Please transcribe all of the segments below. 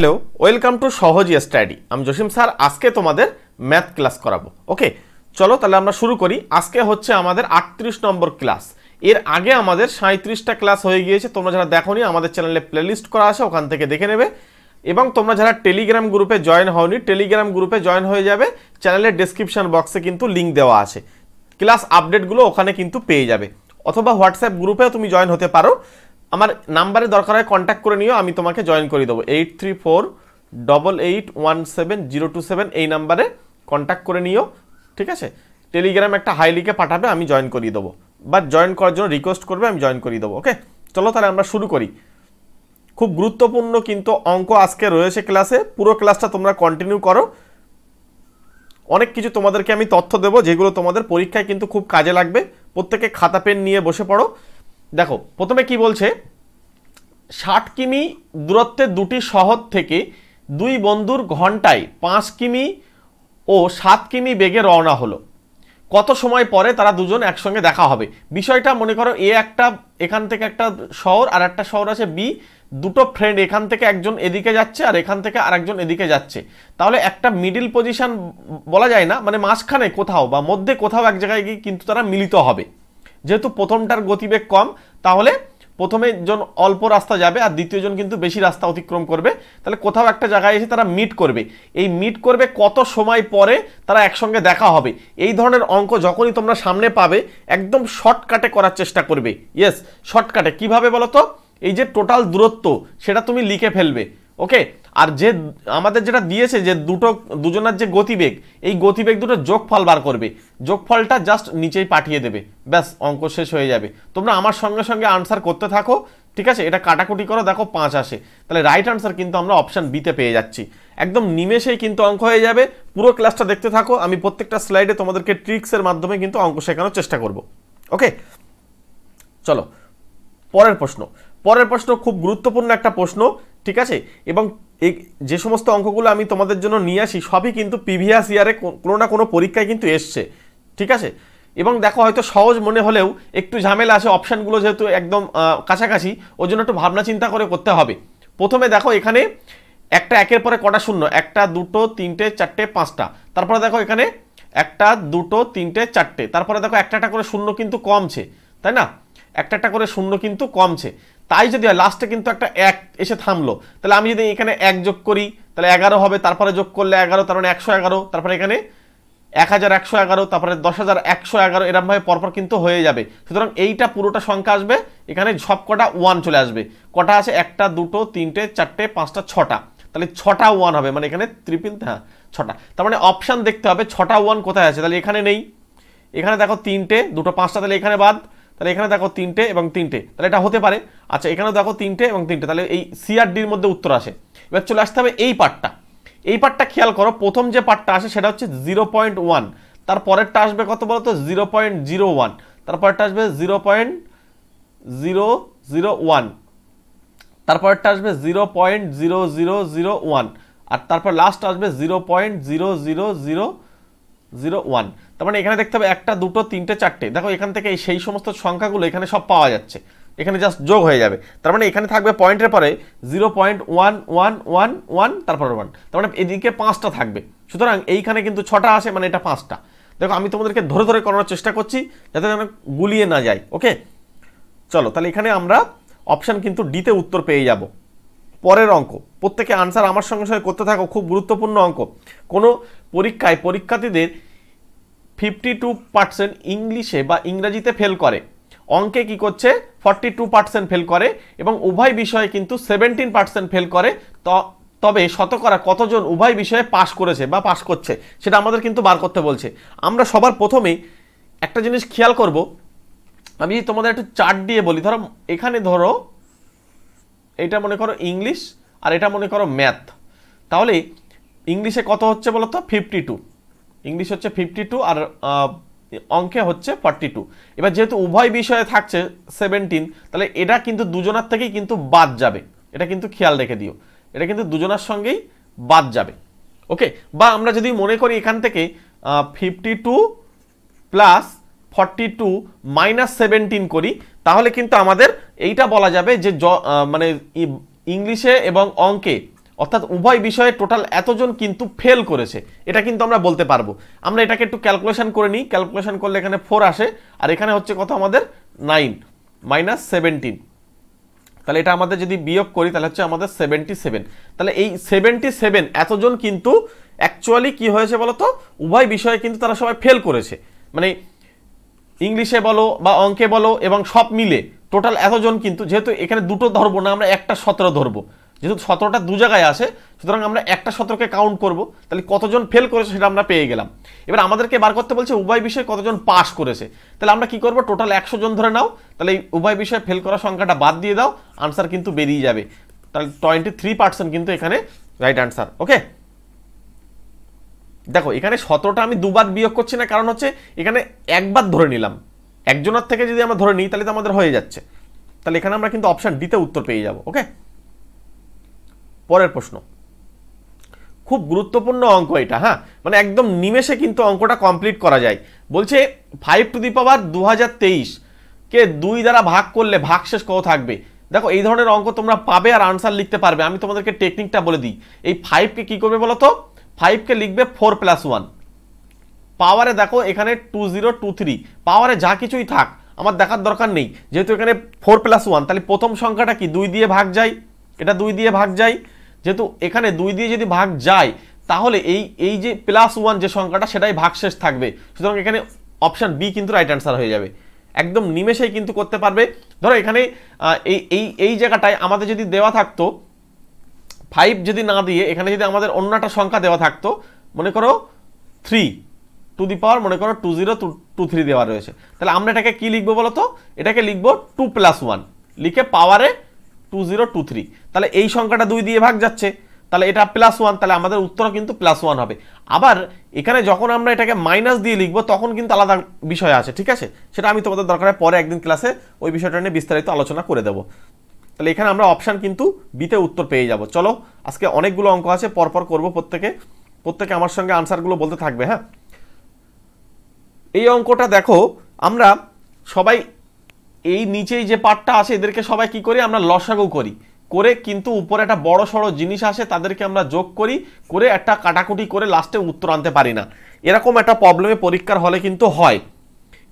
hello welcome to Sahaj study আমি Jasim sir আজকে তোমাদের ম্যাথ ক্লাস করাবো ওকে চলো তাহলে আমরা শুরু করি আজকে হচ্ছে আমাদের আটত্রিশ নম্বর ক্লাস এর আগে আমাদের সাঁত্রিশটা ক্লাস হয়ে গিয়েছে তোমরা যারা দেখোনি আমাদের চ্যানেলে প্লেলিস্ট করা আছে ওখান থেকে দেখে নেবে এবং তোমরা যারা টেলিগ্রাম গ্রুপে জয়েন হওনি টেলিগ্রাম গ্রুপে জয়েন হয়ে যাবে চ্যানেলের ডিসক্রিপশান বক্সে কিন্তু লিঙ্ক দেওয়া আছে ক্লাস আপডেটগুলো ওখানে কিন্তু পেয়ে যাবে অথবা হোয়াটসঅ্যাপ গ্রুপেও তুমি জয়েন হতে পারো আমার নাম্বারে দরকার হয় কন্ট্যাক্ট করে নিও আমি তোমাকে জয়েন করিয়ে দেবো eight three four double eight one seven zero two seven এই নাম্বারে কন্ট্যাক্ট করে নিও ঠিক আছে টেলিগ্রাম একটা হাই লিখে পাঠাবে আমি জয়েন করিয়ে দেবো বাট জয়েন করার জন্য রিকোয়েস্ট করবে আমি জয়েন করিয়ে দেবো ওকে চলো তাহলে আমরা শুরু করি খুব গুরুত্বপূর্ণ কিন্তু অঙ্ক আজকে রয়েছে ক্লাসে পুরো ক্লাসটা তোমরা কন্টিনিউ করো অনেক কিছু তোমাদেরকে আমি তথ্য দেবো যেগুলো তোমাদের পরীক্ষায় কিন্তু খুব কাজে লাগবে প্রত্যেকে খাতা পেন নিয়ে বসে পড়ো দেখো প্রথমে কি বলছে ষাট কিমি দূরত্বে দুটি শহর থেকে দুই বন্ধুর ঘন্টায় পাঁচ কিমি ও সাত কিমি বেগে রওনা হলো কত সময় পরে তারা দুজন একসঙ্গে দেখা হবে বিষয়টা মনে করো এ একটা এখান থেকে একটা শহর আর একটা শহর আছে বি দুটো ফ্রেন্ড এখান থেকে একজন এদিকে যাচ্ছে আর এখান থেকে আরেকজন এদিকে যাচ্ছে তাহলে একটা মিডিল পজিশন বলা যায় না মানে মাঝখানে কোথাও বা মধ্যে কোথাও এক জায়গায় গিয়ে কিন্তু তারা মিলিত হবে যেহেতু প্রথমটার গতিবেগ কম তাহলে প্রথমে জন অল্প রাস্তা যাবে আর দ্বিতীয় জন কিন্তু বেশি রাস্তা অতিক্রম করবে তাহলে কোথাও একটা জায়গায় এসে তারা মিট করবে এই মিট করবে কত সময় পরে তারা একসঙ্গে দেখা হবে এই ধরনের অঙ্ক যখনই তোমরা সামনে পাবে একদম শর্টকাটে করার চেষ্টা করবে ইয়েস শর্টকাটে কিভাবে বলো তো এই যে টোটাল দূরত্ব সেটা তুমি লিখে ফেলবে ওকে আর যে আমাদের যেটা দিয়েছে যে দুটো দুজনের যে গতিবেগ এই গতিবেগ দুটো যোগফল বার করবে যোগফলটা জাস্ট নিচেই পাঠিয়ে দেবে ব্যাস অঙ্ক শেষ হয়ে যাবে তোমরা আমার সঙ্গে সঙ্গে আনসার করতে থাকো ঠিক আছে এটা কাটাকুটি করো দেখো পাঁচ আসে তাহলে রাইট আনসার কিন্তু আমরা অপশান বিতে পেয়ে যাচ্ছি একদম নিমেষেই কিন্তু অঙ্ক হয়ে যাবে পুরো ক্লাসটা দেখতে থাকো আমি প্রত্যেকটা স্লাইডে তোমাদেরকে ট্রিক্সের মাধ্যমে কিন্তু অঙ্ক শেখানোর চেষ্টা করব ওকে চলো পরের প্রশ্ন পরের প্রশ্ন খুব গুরুত্বপূর্ণ একটা প্রশ্ন ঠিক আছে এবং এই যে সমস্ত অঙ্কগুলো আমি তোমাদের জন্য নিয়ে আসি সবই কিন্তু প্রিভিয়াস ইয়ারে কোনো না কোনো পরীক্ষায় কিন্তু এসছে ঠিক আছে এবং দেখো হয়তো সহজ মনে হলেও একটু ঝামেলা আছে অপশানগুলো যেহেতু একদম কাছাকাছি ওই জন্য একটু ভাবনা চিন্তা করে করতে হবে প্রথমে দেখো এখানে একটা একের পরে কটা শূন্য একটা দুটো তিনটে চারটে পাঁচটা তারপরে দেখো এখানে একটা দুটো তিনটে চারটে তারপরে দেখো একটা করে শূন্য কিন্তু কমছে তাই না একটা করে শূন্য কিন্তু কমছে তাই যদি হয় লাস্টে কিন্তু একটা এক এসে থামলো তাহলে আমি যদি এখানে এক যোগ করি তাহলে এগারো হবে তারপরে যোগ করলে এগারো তার মানে একশো এগারো তারপরে এখানে এক হাজার একশো এগারো তারপরে দশ হাজার একশো এগারো এরমভাবে পরপর কিন্তু হয়ে যাবে সুতরাং এইটা পুরোটা সংখ্যা আসবে এখানে সব কটা ওয়ান চলে আসবে কটা আছে একটা দুটো তিনটে চারটে পাঁচটা ছটা তাহলে ছটা ওয়ান হবে মানে এখানে ত্রিপিন হ্যাঁ ছটা তার মানে অপশান দেখতে হবে ছটা ওয়ান কোথায় আছে তাহলে এখানে নেই এখানে দেখো তিনটে দুটো পাঁচটা তাহলে এখানে বাদ তাহলে এখানে দেখো তিনটে এবং তিনটে তাহলে এটা হতে পারে আচ্ছা এখানেও দেখো তিনটে এবং তিনটে তাহলে এই সিআরডির মধ্যে উত্তর আসে এবার চলে আসতে হবে এই পার্টটা এই পার্টটা খেয়াল করো প্রথম যে পার্টটা আসে সেটা হচ্ছে জিরো পয়েন্ট ওয়ান তার পরেরটা আসবে কত বলো তো জিরো পয়েন্ট জিরো ওয়ান তারপরটা আসবে zero point zero zero one তারপরেরটা আসবে zero point zero zero zero one আর তারপর লাস্ট আসবে zero point zero zero zero zero one তার মানে এখানে দেখতে হবে একটা দুটো তিনটে চারটে দেখো এখান থেকে সেই সমস্ত সংখ্যাগুলো এখানে সব পাওয়া যাচ্ছে এখানে জাস্ট যোগ হয়ে যাবে তার মানে এখানে থাকবে পয়েন্টের পরে zero point one one one one তারপর ওয়ান তার মানে এদিকে পাঁচটা থাকবে সুতরাং এইখানে কিন্তু ছটা আসে মানে এটা পাঁচটা দেখো আমি তোমাদেরকে ধরে ধরে করানোর চেষ্টা করছি যাতে যেন গুলিয়ে না যায় ওকে চলো তাহলে এখানে আমরা অপশান কিন্তু ডিতে উত্তর পেয়ে যাব পরের অঙ্ক প্রত্যেকে আনসার আমার সঙ্গে সঙ্গে করতে থাকো খুব গুরুত্বপূর্ণ অঙ্ক কোনো পরীক্ষায় পরীক্ষার্থীদের ফিফটি টু পার্সেন্ট ইংলিশে বা ইংরাজিতে ফেল করে অঙ্কে কি করছে ফর্টি টু পার্সেন্ট ফেল করে এবং উভয় বিষয়ে কিন্তু সেভেন্টিন পার্সেন্ট ফেল করে তবে শতকরা কতজন উভয় বিষয়ে পাশ করেছে বা পাশ করছে সেটা আমাদের কিন্তু বার করতে বলছে আমরা সবার প্রথমেই একটা জিনিস খেয়াল করব আমি তোমাদের একটু চার্ট দিয়ে বলি ধরো এখানে ধরো এটা মনে করো ইংলিশ আর এটা মনে করো ম্যাথ তাহলে ইংলিশে কত হচ্ছে বলো তো ফিফটি টু ইংলিশ হচ্ছে ফিফটি টু আর অঙ্কে হচ্ছে ফর্টি টু এবার যেহেতু উভয় বিষয়ে থাকছে সেভেন্টিন তাহলে এটা কিন্তু দুজনার থেকেই কিন্তু বাদ যাবে এটা কিন্তু খেয়াল রেখে দিও এটা কিন্তু দুজনার সঙ্গেই বাদ যাবে ওকে বা আমরা যদি মনে করি এখান থেকে fifty two plus forty two minus seventeen করি তাহলে কিন্তু আমাদের এইটা বলা যাবে যে মানে ইংলিশে এবং অঙ্কে অর্থাৎ উভয় বিষয়ে টোটাল এতজন কিন্তু ফেল করেছে এটা কিন্তু আমরা বলতে পারবো আমরা এটাকে একটু ক্যালকুলেশন করে নিই ক্যালকুলেশন করলে এখানে ফোর আসে আর এখানে হচ্ছে কথা আমাদের নাইন মাইনাস সেভেন্টিন তাহলে এটা আমাদের যদি বিয়োগ করি তাহলে হচ্ছে আমাদের সেভেন্টি সেভেন তাহলে এই সেভেন্টি সেভেন এতজন কিন্তু অ্যাকচুয়ালি কি হয়েছে বলো তো উভয় বিষয়ে কিন্তু তারা সবাই ফেল করেছে মানে ইংলিশে বলো বা অঙ্কে বলো এবং সব মিলে টোটাল এতজন কিন্তু যেহেতু এখানে দুটো ধরবো না আমরা একটা সতেরো ধরবো যেহেতু সতেরোটা দু জায়গায় আসে সুতরাং আমরা একটা সতেরোকে কাউন্ট করব তাহলে কতজন ফেল করেছে সেটা আমরা পেয়ে গেলাম এবার আমাদেরকে বার করতে বলছে উভয় বিষয়ে কতজন পাস করেছে তাহলে আমরা কি করব টোটাল একশো জন ধরে নাও তাহলে এই উভয় বিষয়ে ফেল করার সংখ্যাটা বাদ দিয়ে দাও আনসার কিন্তু বেরিয়ে যাবে তাহলে টোয়েন্টি থ্রি পার্সেন্ট কিন্তু এখানে রাইট আনসার ওকে দেখো এখানে সতেরোটা আমি দুবার বিয়োগ করছি না কারণ হচ্ছে এখানে একবার ধরে নিলাম একজনের থেকে যদি আমরা ধরে নিই তাহলে তো আমাদের হয়ে যাচ্ছে তাহলে এখানে আমরা কিন্তু অপশান ডিতে উত্তর পেয়ে যাবো ওকে পরের প্রশ্ন খুব গুরুত্বপূর্ণ অঙ্ক এটা হ্যাঁ মানে একদম নিমেষে কিন্তু অঙ্কটা কমপ্লিট করা যায় বলছে ফাইভ টু দি পাওয়ার দু হাজার তেইশকে দুই দ্বারা ভাগ করলে ভাগ শেষ কত থাকবে দেখো এই ধরনের অঙ্ক তোমরা পাবে আর আনসার লিখতে পারবে আমি তোমাদেরকে টেকনিকটা বলে দিই এই ফাইভকে কী করবে বলো তো ফাইভকে লিখবে ফোর প্লাস ওয়ান পাওয়ারে দেখো এখানে টু জিরো টু থ্রি পাওয়ারে যা কিছুই থাক আমার দেখার দরকার নেই যেহেতু এখানে ফোর প্লাস ওয়ান তাহলে প্রথম সংখ্যাটা কি দুই দিয়ে ভাগ যায় এটা দুই দিয়ে ভাগ যায় যেহেতু এখানে দুই দিয়ে যদি ভাগ যায় তাহলে এই এই যে প্লাস ওয়ান যে সংখ্যাটা সেটাই ভাগ শেষ থাকবে সুতরাং এখানে অপশান বি কিন্তু রাইট অ্যান্সার হয়ে যাবে একদম নিমেষেই কিন্তু করতে পারবে ধরো এখানে এই এই এই জায়গাটায় আমাদের যদি দেওয়া থাকতো ফাইভ যদি না দিয়ে এখানে যদি আমাদের অন্য একটা সংখ্যা দেওয়া থাকতো মনে করো থ্রি টু দি পাওয়ার মনে করো টু জিরো টু থ্রি দেওয়া রয়েছে তাহলে আমরা এটাকে কী লিখবো বলো তো এটাকে লিখবো টু প্লাস ওয়ান লিখে পাওয়ারে টু জিরো টু থ্রি তাহলে এই সংখ্যাটা দুই দিয়ে ভাগ যাচ্ছে তাহলে এটা প্লাস ওয়ান তাহলে আমাদের উত্তর কিন্তু প্লাস ওয়ান হবে আবার এখানে যখন আমরা এটাকে মাইনাস দিয়ে লিখবো তখন কিন্তু আলাদা বিষয় আছে ঠিক আছে সেটা আমি তোমাদের দরকারে পরে একদিন ক্লাসে ওই বিষয়টা নিয়ে বিস্তারিত আলোচনা করে দেবো তাহলে এখানে আমরা অপশান কিন্তু বিতে উত্তর পেয়ে যাব চলো আজকে অনেকগুলো অঙ্ক আছে পরপর করব প্রত্যেকে প্রত্যেকে আমার সঙ্গে আনসারগুলো বলতে থাকবে হ্যাঁ এই অঙ্কটা দেখো আমরা সবাই এই নিচেই যে পার্টটা আছে এদেরকে সবাই কি করি আমরা লসাগু করি করে কিন্তু উপরে একটা বড় সড়ো জিনিস আসে তাদেরকে আমরা যোগ করি করে একটা কাটাকুটি করে লাস্টে উত্তর আনতে পারি না এরকম একটা প্রবলেমে পরীক্ষার হলে কিন্তু হয়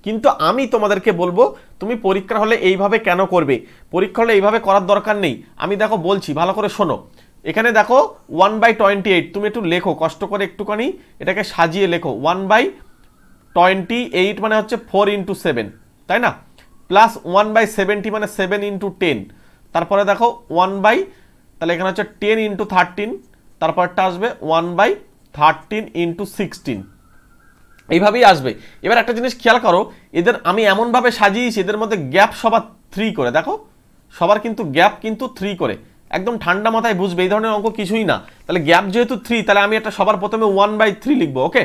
কিন্তু আমি তোমাদেরকে বলবো তুমি পরীক্ষার হলে এইভাবে কেন করবে পরীক্ষা হলে এইভাবে করার দরকার নেই আমি দেখো বলছি ভালো করে শোনো এখানে দেখো ওয়ান বাই টোয়েন্টি এইট তুমি একটু লেখো কষ্ট করে একটুখানি এটাকে সাজিয়ে লেখো ওয়ান বাই টোয়েন্টি এইট মানে হচ্ছে ফোর ইন্টু সেভেন তাই না প্লাস ওয়ান বাই সেভেন্টি মানে সেভেন ইন্টু টেন তারপরে দেখো ওয়ান বাই তাহলে এখানে হচ্ছে টেন ইন্টু থার্টিন তারপরটা আসবে one by thirteen into sixteen এইভাবেই আসবে এবার একটা জিনিস খেয়াল করো এদের আমি এমনভাবে সাজিয়েছি এদের মধ্যে গ্যাপ সবার থ্রি করে দেখো সবার কিন্তু গ্যাপ কিন্তু থ্রি করে একদম ঠান্ডা মাথায় বুঝবে এই ধরনের অঙ্ক কিছুই না তাহলে গ্যাপ যেহেতু থ্রি তাহলে আমি একটা সবার প্রথমে ওয়ান বাই থ্রি লিখবো ওকে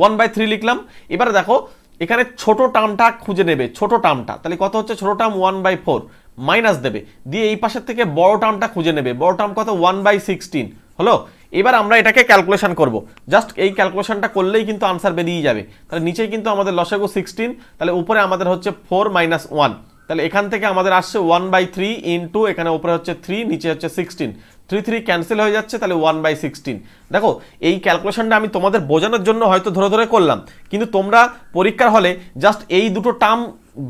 ওয়ান বাই থ্রি লিখলাম এবার দেখো এখানে ছোট টার্মটা খুঁজে নেবে ছোট টার্মটা তাহলে কত হচ্ছে ছোট term one by four minus দেবে দিয়ে এই পাশের থেকে বড় টার্মটা খুঁজে নেবে বড় টার্ম কত ওয়ান বাই সিক্সটিন হলো এবার আমরা এটাকে ক্যালকুলেশন করব জাস্ট এই ক্যালকুলেশনটা করলেই কিন্তু আনসার বেরিয়ে যাবে তাহলে নিচে কিন্তু আমাদের লসেগো সিক্সটিন তাহলে উপরে আমাদের হচ্ছে ফোর মাইনাস ওয়ান তাহলে এখান থেকে আমাদের আসছে ওয়ান বাই থ্রি ইন্টু এখানে ওপরে হচ্ছে থ্রি নিচে হচ্ছে সিক্সটিন থ্রি থ্রি ক্যান্সেল হয়ে যাচ্ছে তাহলে ওয়ান বাই সিক্সটিন দেখো এই ক্যালকুলেশনটা আমি তোমাদের বোঝানোর জন্য হয়তো ধরে ধরে করলাম কিন্তু তোমরা পরীক্ষার হলে জাস্ট এই দুটো টার্ম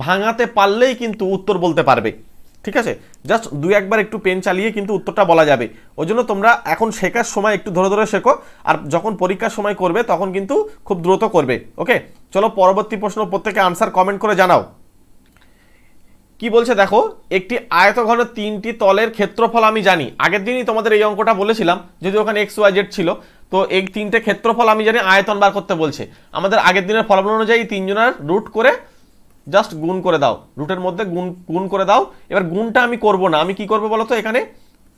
ভাঙাতে পারলেই কিন্তু উত্তর বলতে পারবে ঠিক আছে জাস্ট দু একবার একটু পেন চালিয়ে কিন্তু উত্তরটা বলা যাবে ওই জন্য তোমরা এখন শেখার সময় একটু ধরে ধরে শেখো আর যখন পরীক্ষার সময় করবে তখন কিন্তু খুব দ্রুত করবে ওকে চলো পরবর্তী প্রশ্ন প্রত্যেকে আনসার কমেন্ট করে জানাও কি বলছে দেখো একটি আয়তঘনের তিনটি তলের ক্ষেত্রফল আমি জানি আগের দিনই তোমাদের এই অঙ্কটা বলেছিলাম যদি ওখানে এক্স ওয়াই জেড ছিল তো এই তিনটে ক্ষেত্রফল আমি জানি আয়তন বার করতে বলছে আমাদের আগের দিনের ফলাফল অনুযায়ী তিনজনের রুট করে জাস্ট গুণ করে দাও রুটের মধ্যে গুণ গুণ করে দাও এবার গুণটা আমি করব না আমি কি করব বলো তো এখানে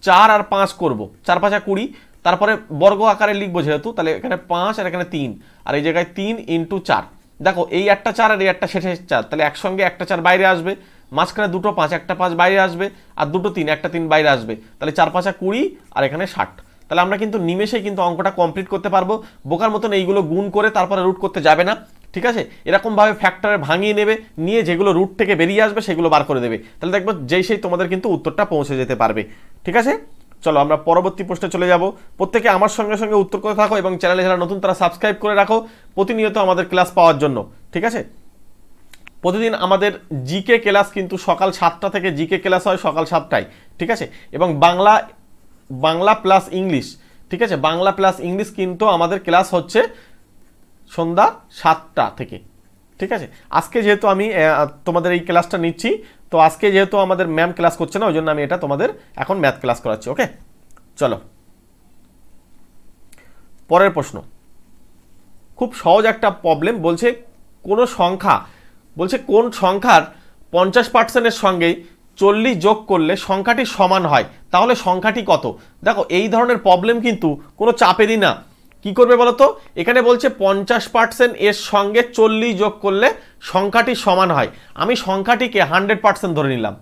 চার আর পাঁচ করব চার পাঁচা কুড়ি তারপরে বর্গ আকারে লিখবো যেহেতু তাহলে এখানে পাঁচ আর এখানে তিন আর এই জায়গায় তিন ইন্টু চার দেখো এই একটা চার আর এই একটা শেষের চার তাহলে একসঙ্গে একটা চার বাইরে আসবে মাঝখানে দুটো পাঁচ একটা পাঁচ বাইরে আসবে আর দুটো তিন একটা তিন বাইরে আসবে তাহলে চার পাঁচা কুড়ি আর এখানে ষাট তাহলে আমরা কিন্তু নিমেষে কিন্তু অঙ্কটা কমপ্লিট করতে পারবো বোকার মতন এইগুলো গুণ করে তারপরে রুট করতে যাবে না ঠিক আছে এরকমভাবে ফ্যাক্টরে ভাঙিয়ে নেবে নিয়ে যেগুলো রুট থেকে বেরিয়ে আসবে সেগুলো বার করে দেবে তাহলে দেখবো যেই সেই তোমাদের কিন্তু উত্তরটা পৌঁছে যেতে পারবে ঠিক আছে চলো আমরা পরবর্তী প্রশ্নে চলে যাব প্রত্যেকে আমার সঙ্গে সঙ্গে উত্তর করে থাকো এবং চ্যানেলে যারা নতুন তারা সাবস্ক্রাইব করে রাখো প্রতিনিয়ত আমাদের ক্লাস পাওয়ার জন্য ঠিক আছে প্রতিদিন আমাদের জিকে ক্লাস কিন্তু সকাল সাতটা থেকে জিকে ক্লাস হয় সকাল সাতটায় ঠিক আছে এবং বাংলা বাংলা প্লাস ইংলিশ ঠিক আছে বাংলা প্লাস ইংলিশ কিন্তু আমাদের ক্লাস হচ্ছে সন্ধ্যা সাতটা থেকে ঠিক আছে আজকে যেহেতু আমি তোমাদের এই ক্লাসটা নিচ্ছি তো আজকে যেহেতু আমাদের ম্যাম ক্লাস করছে না ওই জন্য আমি এটা তোমাদের এখন ম্যাথ ক্লাস করাচ্ছি ওকে চলো পরের প্রশ্ন খুব সহজ একটা প্রবলেম বলছে কোনো সংখ্যা বলছে কোন সংখ্যার পঞ্চাশ পার্সেন্টের সঙ্গে চল্লিশ যোগ করলে সংখ্যাটি সমান হয় তাহলে সংখ্যাটি কত দেখো এই ধরনের প্রবলেম কিন্তু কোনো চাপেরই না কি করবে বলো তো এখানে বলছে পঞ্চাশ পার্সেন্ট এর সঙ্গে চল্লিশ যোগ করলে সংখ্যাটি সমান হয় আমি সংখ্যাটিকে হান্ড্রেড পার্সেন্ট ধরে নিলাম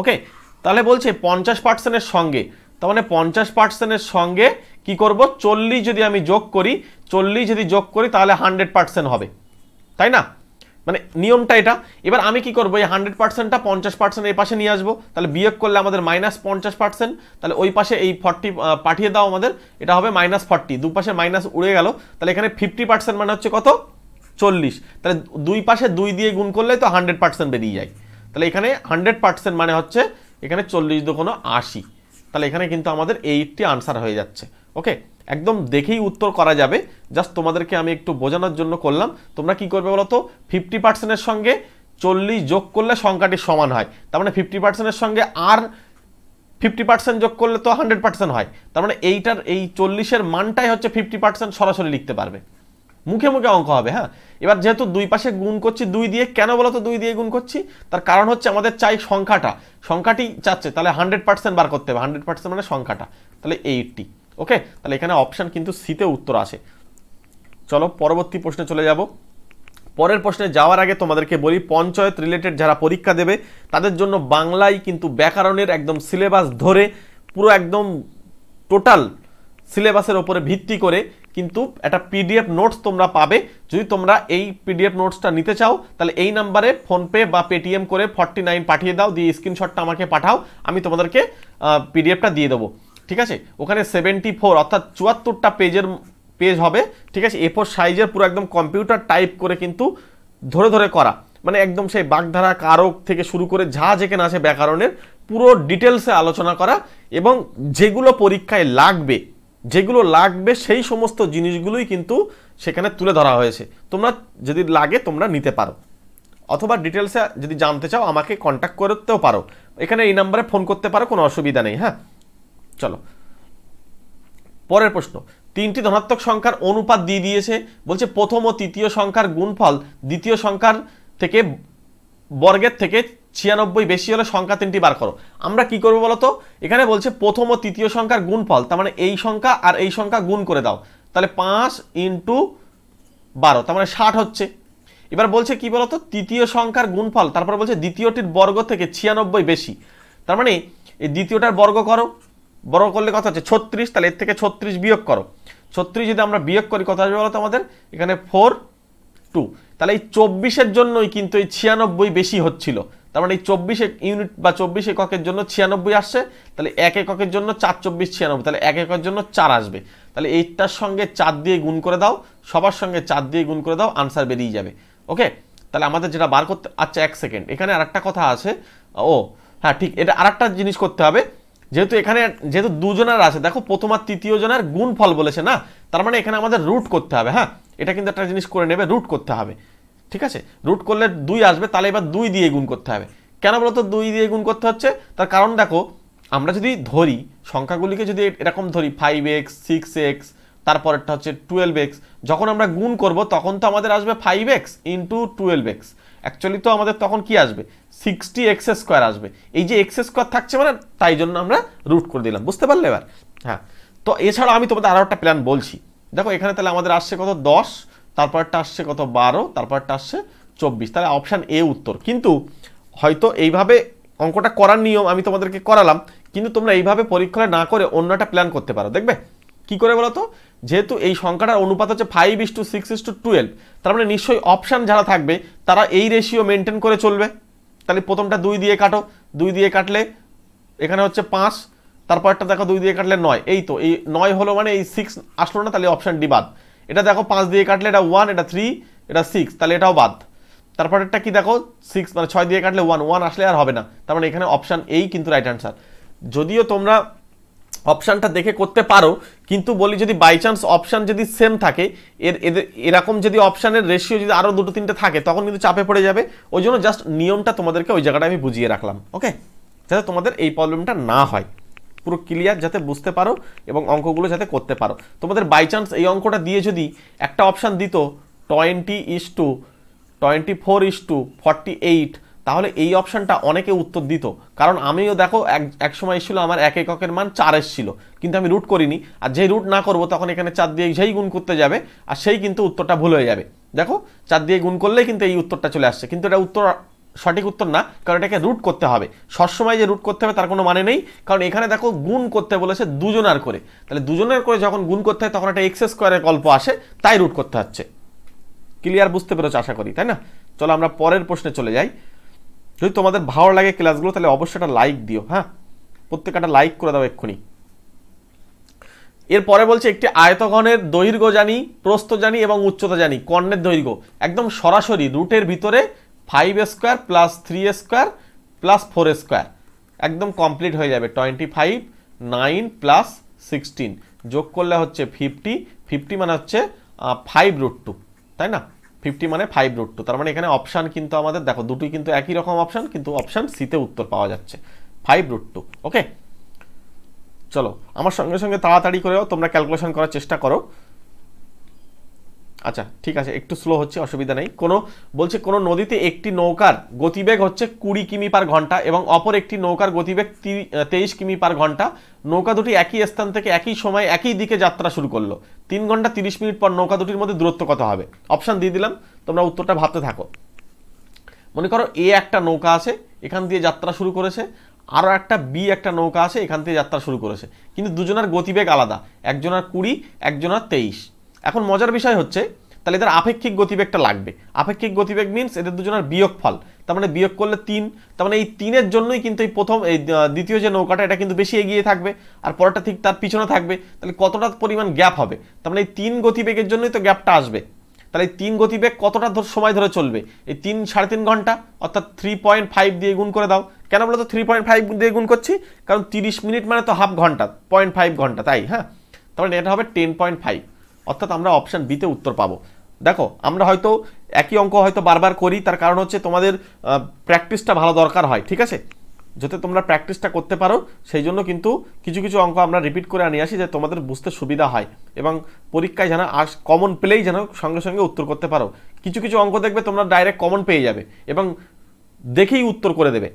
ওকে তাহলে বলছে পঞ্চাশ পার্সেন্টের সঙ্গে তার মানে পঞ্চাশ পার্সেন্টের সঙ্গে কি করব চল্লিশ যদি আমি যোগ করি চল্লিশ যদি যোগ করি তাহলে হান্ড্রেড পার্সেন্ট হবে তাই না মানে নিয়মটা এটা এবার আমি কি করবো এই হান্ড্রেড পার্সেন্টটা পঞ্চাশ পার্সেন্ট এই পাশে নিয়ে আসবো তাহলে বিয়োগ করলে আমাদের মাইনাস পঞ্চাশ পার্সেন্ট তাহলে ওই পাশে এই ফর্টি পাঠিয়ে দাও আমাদের এটা হবে মাইনাস ফর্টি দুপাশে মাইনাস উড়ে গেল তাহলে এখানে ফিফটি পার্সেন্ট মানে হচ্ছে কত চল্লিশ তাহলে দুই পাশে দুই দিয়ে গুণ করলে তো হান্ড্রেড পার্সেন্ট বেরিয়ে যায় তাহলে এখানে হান্ড্রেড পার্সেন্ট মানে হচ্ছে এখানে চল্লিশ দু কোনো আশি তাহলে এখানে কিন্তু আমাদের এইটটি আনসার হয়ে যাচ্ছে ওকে একদম দেখেই উত্তর করা যাবে জাস্ট তোমাদেরকে আমি একটু বোঝানোর জন্য করলাম তোমরা কি করবে বলো তো ফিফটি পার্সেন্টের সঙ্গে চল্লিশ যোগ করলে সংখ্যাটি সমান হয় তার মানে ফিফটি পার্সেন্টের সঙ্গে আর ফিফটি পার্সেন্ট যোগ করলে তো হান্ড্রেড পার্সেন্ট হয় তার মানে এইটার এই চল্লিশের মানটাই হচ্ছে ফিফটি পার্সেন্ট সরাসরি লিখতে পারবে মুখে মুখে অঙ্ক হবে হ্যাঁ এবার যেহেতু দুই পাশে গুণ করছি দুই দিয়ে কেন বলো তো দুই দিয়ে গুণ করছি তার কারণ হচ্ছে আমাদের চাই সংখ্যাটা সংখ্যাটি চাচ্ছে তাহলে হান্ড্রেড পার্সেন্ট বার করতে হবে হান্ড্রেড পার্সেন্ট মানে সংখ্যাটা তাহলে এইটটি ওকে তাহলে এখানে অপশান কিন্তু সিতে উত্তর আছে চলো পরবর্তী প্রশ্নে চলে যাব পরের প্রশ্নে যাওয়ার আগে তোমাদেরকে বলি পঞ্চায়েত রিলেটেড যারা পরীক্ষা দেবে তাদের জন্য বাংলায় কিন্তু ব্যাকরণের একদম সিলেবাস ধরে পুরো একদম টোটাল সিলেবাসের ওপরে ভিত্তি করে কিন্তু একটা পিডিএফ নোটস তোমরা পাবে যদি তোমরা এই পিডিএফ নোটসটা নিতে চাও তাহলে এই নাম্বারে ফোনপে বা পেটিএম করে ফর্টি পাঠিয়ে দাও দিয়ে স্ক্রিনশটটা আমাকে পাঠাও আমি তোমাদেরকে পিডিএফটা দিয়ে দেবো ঠিক আছে ওখানে সেভেন্টি ফোর অর্থাৎ চুয়াত্তরটা পেজের পেজ হবে ঠিক আছে এ ফোর সাইজের পুরো একদম কম্পিউটার টাইপ করে কিন্তু ধরে ধরে করা মানে একদম সেই বাগধারা কারক থেকে শুরু করে যা যেখানে আছে ব্যাকরণের পুরো ডিটেলসে আলোচনা করা এবং যেগুলো পরীক্ষায় লাগবে যেগুলো লাগবে সেই সমস্ত জিনিসগুলোই কিন্তু সেখানে তুলে ধরা হয়েছে তোমরা যদি লাগে তোমরা নিতে পারো অথবা ডিটেলসে যদি জানতে চাও আমাকে কন্ট্যাক্ট করতেও পারো এখানে এই নাম্বারে ফোন করতে পারো কোনো অসুবিধা নেই হ্যাঁ চলো পরের প্রশ্ন তিনটি ধনাত্মক সংখ্যার অনুপাত দিয়ে দিয়েছে বলছে প্রথম ও তৃতীয় সংখ্যার গুণফল দ্বিতীয় সংখ্যার থেকে বর্গের থেকে ছিয়ানব্বই বেশি হলে সংখ্যা তিনটি বার করো আমরা কি করবো বলতো এখানে বলছে প্রথম ও তৃতীয় সংখ্যার গুণফল তার মানে এই সংখ্যা আর এই সংখ্যা গুণ করে দাও তাহলে পাঁচ ইন্টু বারো তার মানে ষাট হচ্ছে এবার বলছে কি বলতো তৃতীয় সংখ্যার গুণফল তারপর বলছে দ্বিতীয়টির বর্গ থেকে ছিয়ানব্বই বেশি তার মানে এই দ্বিতীয়টার বর্গ করো বড় করলে কথা হচ্ছে ছত্রিশ তাহলে এর থেকে ছত্রিশ বিয়োগ করো ছত্রিশ যদি আমরা বিয়োগ করি কথা আসবে বলো তো আমাদের এখানে ফোর টু তাহলে এই চব্বিশের জন্যই কিন্তু এই ছিয়ানব্বই বেশি হচ্ছিল তার মানে এই চব্বিশে ইউনিট বা চব্বিশ এককের জন্য ছিয়ানব্বই আসছে তাহলে এক এককের জন্য চার চব্বিশ ছিয়ানব্বই তাহলে এক একের জন্য চার আসবে তাহলে এইটার সঙ্গে চার দিয়ে গুণ করে দাও সবার সঙ্গে চার দিয়ে গুণ করে দাও আনসার বেরিয়ে যাবে ওকে তাহলে আমাদের যেটা বার করতে আচ্ছা এক সেকেন্ড এখানে আর কথা আছে ও হ্যাঁ ঠিক এটা আর জিনিস করতে হবে যেহেতু এখানে যেহেতু দুজনের আছে দেখো প্রথম আর তৃতীয় জনের গুণ ফল বলেছে না তার মানে এখানে আমাদের রুট করতে হবে হ্যাঁ এটা কিন্তু একটা জিনিস করে নেবে রুট করতে হবে ঠিক আছে রুট করলে দুই আসবে তাহলে এবার দুই দিয়ে গুণ করতে হবে কেন বলতো দুই দিয়ে গুণ করতে হচ্ছে তার কারণ দেখো আমরা যদি ধরি সংখ্যাগুলিকে যদি এরকম ধরি ফাইভ এক্স সিক্স এক্স তারপরেরটা হচ্ছে টুয়েলভ এক্স যখন আমরা গুণ করব তখন তো আমাদের আসবে five X into twelve X actually তো আমাদের তখন কি আসবে সিক্সটি এক্স স্কোয়ার আসবে এই যে এক্স স্কোয়ার থাকছে মানে তাই জন্য আমরা রুট করে দিলাম বুঝতে পারলে এবার হ্যাঁ তো এছাড়া আমি তোমাদের আরও একটা প্ল্যান বলছি দেখো এখানে তাহলে আমাদের আসছে কত দশ তারপরটা আসছে কত বারো তারপরটা আসছে চব্বিশ তাহলে অপশান এ উত্তর কিন্তু হয়তো এইভাবে অঙ্কটা করার নিয়ম আমি তোমাদেরকে করালাম কিন্তু তোমরা এইভাবে পরীক্ষা না করে অন্য একটা প্ল্যান করতে পারো দেখবে কি করে বলো তো যেহেতু এই সংখ্যাটার অনুপাত হচ্ছে five is to six is to twelve তার মানে নিশ্চয়ই অপশান যারা থাকবে তারা এই রেশিও মেনটেন করে চলবে তাহলে প্রথমটা দুই দিয়ে কাটো দুই দিয়ে কাটলে এখানে হচ্ছে পাঁচ তারপরটা দেখো দুই দিয়ে কাটলে নয় এই তো এই নয় হলো মানে এই সিক্স আসলো না তাহলে অপশান ডি বাদ এটা দেখো পাঁচ দিয়ে কাটলে এটা ওয়ান এটা থ্রি এটা সিক্স তাহলে এটাও বাদ তারপরেরটা কি দেখো সিক্স মানে ছয় দিয়ে কাটলে ওয়ান ওয়ান আসলে আর হবে না তার মানে এখানে অপশান এই কিন্তু রাইট অ্যান্সার যদিও তোমরা অপশানটা দেখে করতে পারো কিন্তু বলি যদি বাই চান্স অপশান যদি সেম থাকে এর এদের এরকম যদি অপশানের রেশিও যদি আরও দুটো তিনটে থাকে তখন কিন্তু চাপে পড়ে যাবে ওই জন্য জাস্ট নিয়মটা তোমাদেরকে ওই জায়গাটা আমি বুঝিয়ে রাখলাম ওকে যাতে তোমাদের এই প্রবলেমটা না হয় পুরো ক্লিয়ার যাতে বুঝতে পারো এবং অঙ্কগুলো যাতে করতে পারো তোমাদের বাই চান্স এই অঙ্কটা দিয়ে যদি একটা অপশান দিত twenty is to twenty four is to forty eight তাহলে এই অপশানটা অনেকে উত্তর দিত কারণ আমিও দেখো এক এক সময় এসেছিলো আমার এক এককের মান চার এসেছিলো কিন্তু আমি রুট করিনি আর যেই রুট না করব তখন এখানে চার দিয়ে যেই গুণ করতে যাবে আর সেই কিন্তু উত্তরটা ভুল হয়ে যাবে দেখো চার দিয়ে গুণ করলেই কিন্তু এই উত্তরটা চলে আসছে কিন্তু এটা উত্তর সঠিক উত্তর না কারণ এটাকে রুট করতে হবে সবসময় যে রুট করতে হবে তার কোনো মানে নেই কারণ এখানে দেখো গুণ করতে বলেছে দুজনার করে তাহলে দুজনের করে যখন গুণ করতে হয় তখন একটা এক্সেস করে গল্প আসে তাই রুট করতে হচ্ছে ক্লিয়ার বুঝতে পেরেছো আশা করি তাই না চলো আমরা পরের প্রশ্নে চলে যাই যদি তোমাদের ভালো লাগে ক্লাসগুলো তাহলে অবশ্যই একটা লাইক দিও হ্যাঁ প্রত্যেকটা লাইক করে দাও এক্ষুনি এরপরে বলছে একটি আয়তঘনের দৈর্ঘ্য জানি প্রস্থ জানি এবং উচ্চতা জানি কর্ণের দৈর্ঘ্য একদম সরাসরি রুটের ভিতরে five square plus three square plus four square একদম কমপ্লিট হয়ে যাবে twenty five nine plus sixteen যোগ করলে হচ্ছে ফিফটি ফিফটি মানে হচ্ছে ফাইভ রুট টু তাই না ফিফটি মানে ফাইভ রুট টু তার মানে এখানে অপশান কিন্তু আমাদের দেখো দুটোই কিন্তু একই রকম অপশান কিন্তু অপশান সিতে উত্তর পাওয়া যাচ্ছে ফাইভ রুট টু ওকে চলো আমার সঙ্গে সঙ্গে তাড়াতাড়ি করেও তোমরা ক্যালকুলেশন করার চেষ্টা করো আচ্ছা ঠিক আছে একটু স্লো হচ্ছে অসুবিধা নেই কোনো বলছে কোনো নদীতে একটি নৌকার গতিবেগ হচ্ছে কুড়ি কিমি পার ঘন্টা এবং অপর একটি নৌকার গতিবেগ তেইশ কিমি পার ঘন্টা নৌকা দুটি একই স্থান থেকে একই সময় একই দিকে যাত্রা শুরু করলো তিন ঘন্টা তিরিশ মিনিট পর নৌকা দুটির মধ্যে দূরত্ব কত হবে অপশান দিয়ে দিলাম তোমরা উত্তরটা ভাবতে থাকো মনে করো এ একটা নৌকা আছে এখান দিয়ে যাত্রা শুরু করেছে আরও একটা বি একটা নৌকা আছে এখান থেকে যাত্রা শুরু করেছে কিন্তু দুজনার গতিবেগ আলাদা একজনার কুড়ি একজনার তেইশ এখন মজার বিষয় হচ্ছে তাহলে এদের আপেক্ষিক গতিবেগটা লাগবে আপেক্ষিক গতিবেগ মিনস এদের দুজনের বিয়োগ ফল তার মানে বিয়োগ করলে তিন তার মানে এই তিনের জন্যই কিন্তু এই প্রথম এই দ্বিতীয় যে নৌকাটা এটা কিন্তু বেশি এগিয়ে থাকবে আর পরেরটা ঠিক তার পিছনে থাকবে তাহলে কতটা পরিমাণ গ্যাপ হবে তার মানে এই তিন গতিবেগের জন্যই তো গ্যাপটা আসবে তাহলে তিন গতিবেগ কতটা ধর সময় ধরে চলবে এই তিন সাড়ে তিন ঘন্টা অর্থাৎ থ্রি পয়েন্ট ফাইভ দিয়ে গুণ করে দাও কেন বলো তো থ্রি পয়েন্ট ফাইভ দিয়ে গুণ করছি কারণ তিরিশ মিনিট মানে তো হাফ ঘন্টা পয়েন্ট ফাইভ ঘন্টা তাই হ্যাঁ তাহলে মানে এটা হবে টেন পয়েন্ট ফাইভ অর্থাৎ আমরা অপশান বিতে উত্তর পাবো দেখো আমরা হয়তো একই অঙ্ক হয়তো বারবার করি তার কারণ হচ্ছে তোমাদের প্র্যাকটিসটা ভালো দরকার হয় ঠিক আছে যাতে তোমরা প্র্যাকটিসটা করতে পারো সেই জন্য কিন্তু কিছু কিছু অঙ্ক আমরা রিপিট করে আনিয়ে আসি যে তোমাদের বুঝতে সুবিধা হয় এবং পরীক্ষায় যেন আস কমন পেলেই যেন সঙ্গে সঙ্গে উত্তর করতে পারো কিছু কিছু অঙ্ক দেখবে তোমরা ডাইরেক্ট কমন পেয়ে যাবে এবং দেখেই উত্তর করে দেবে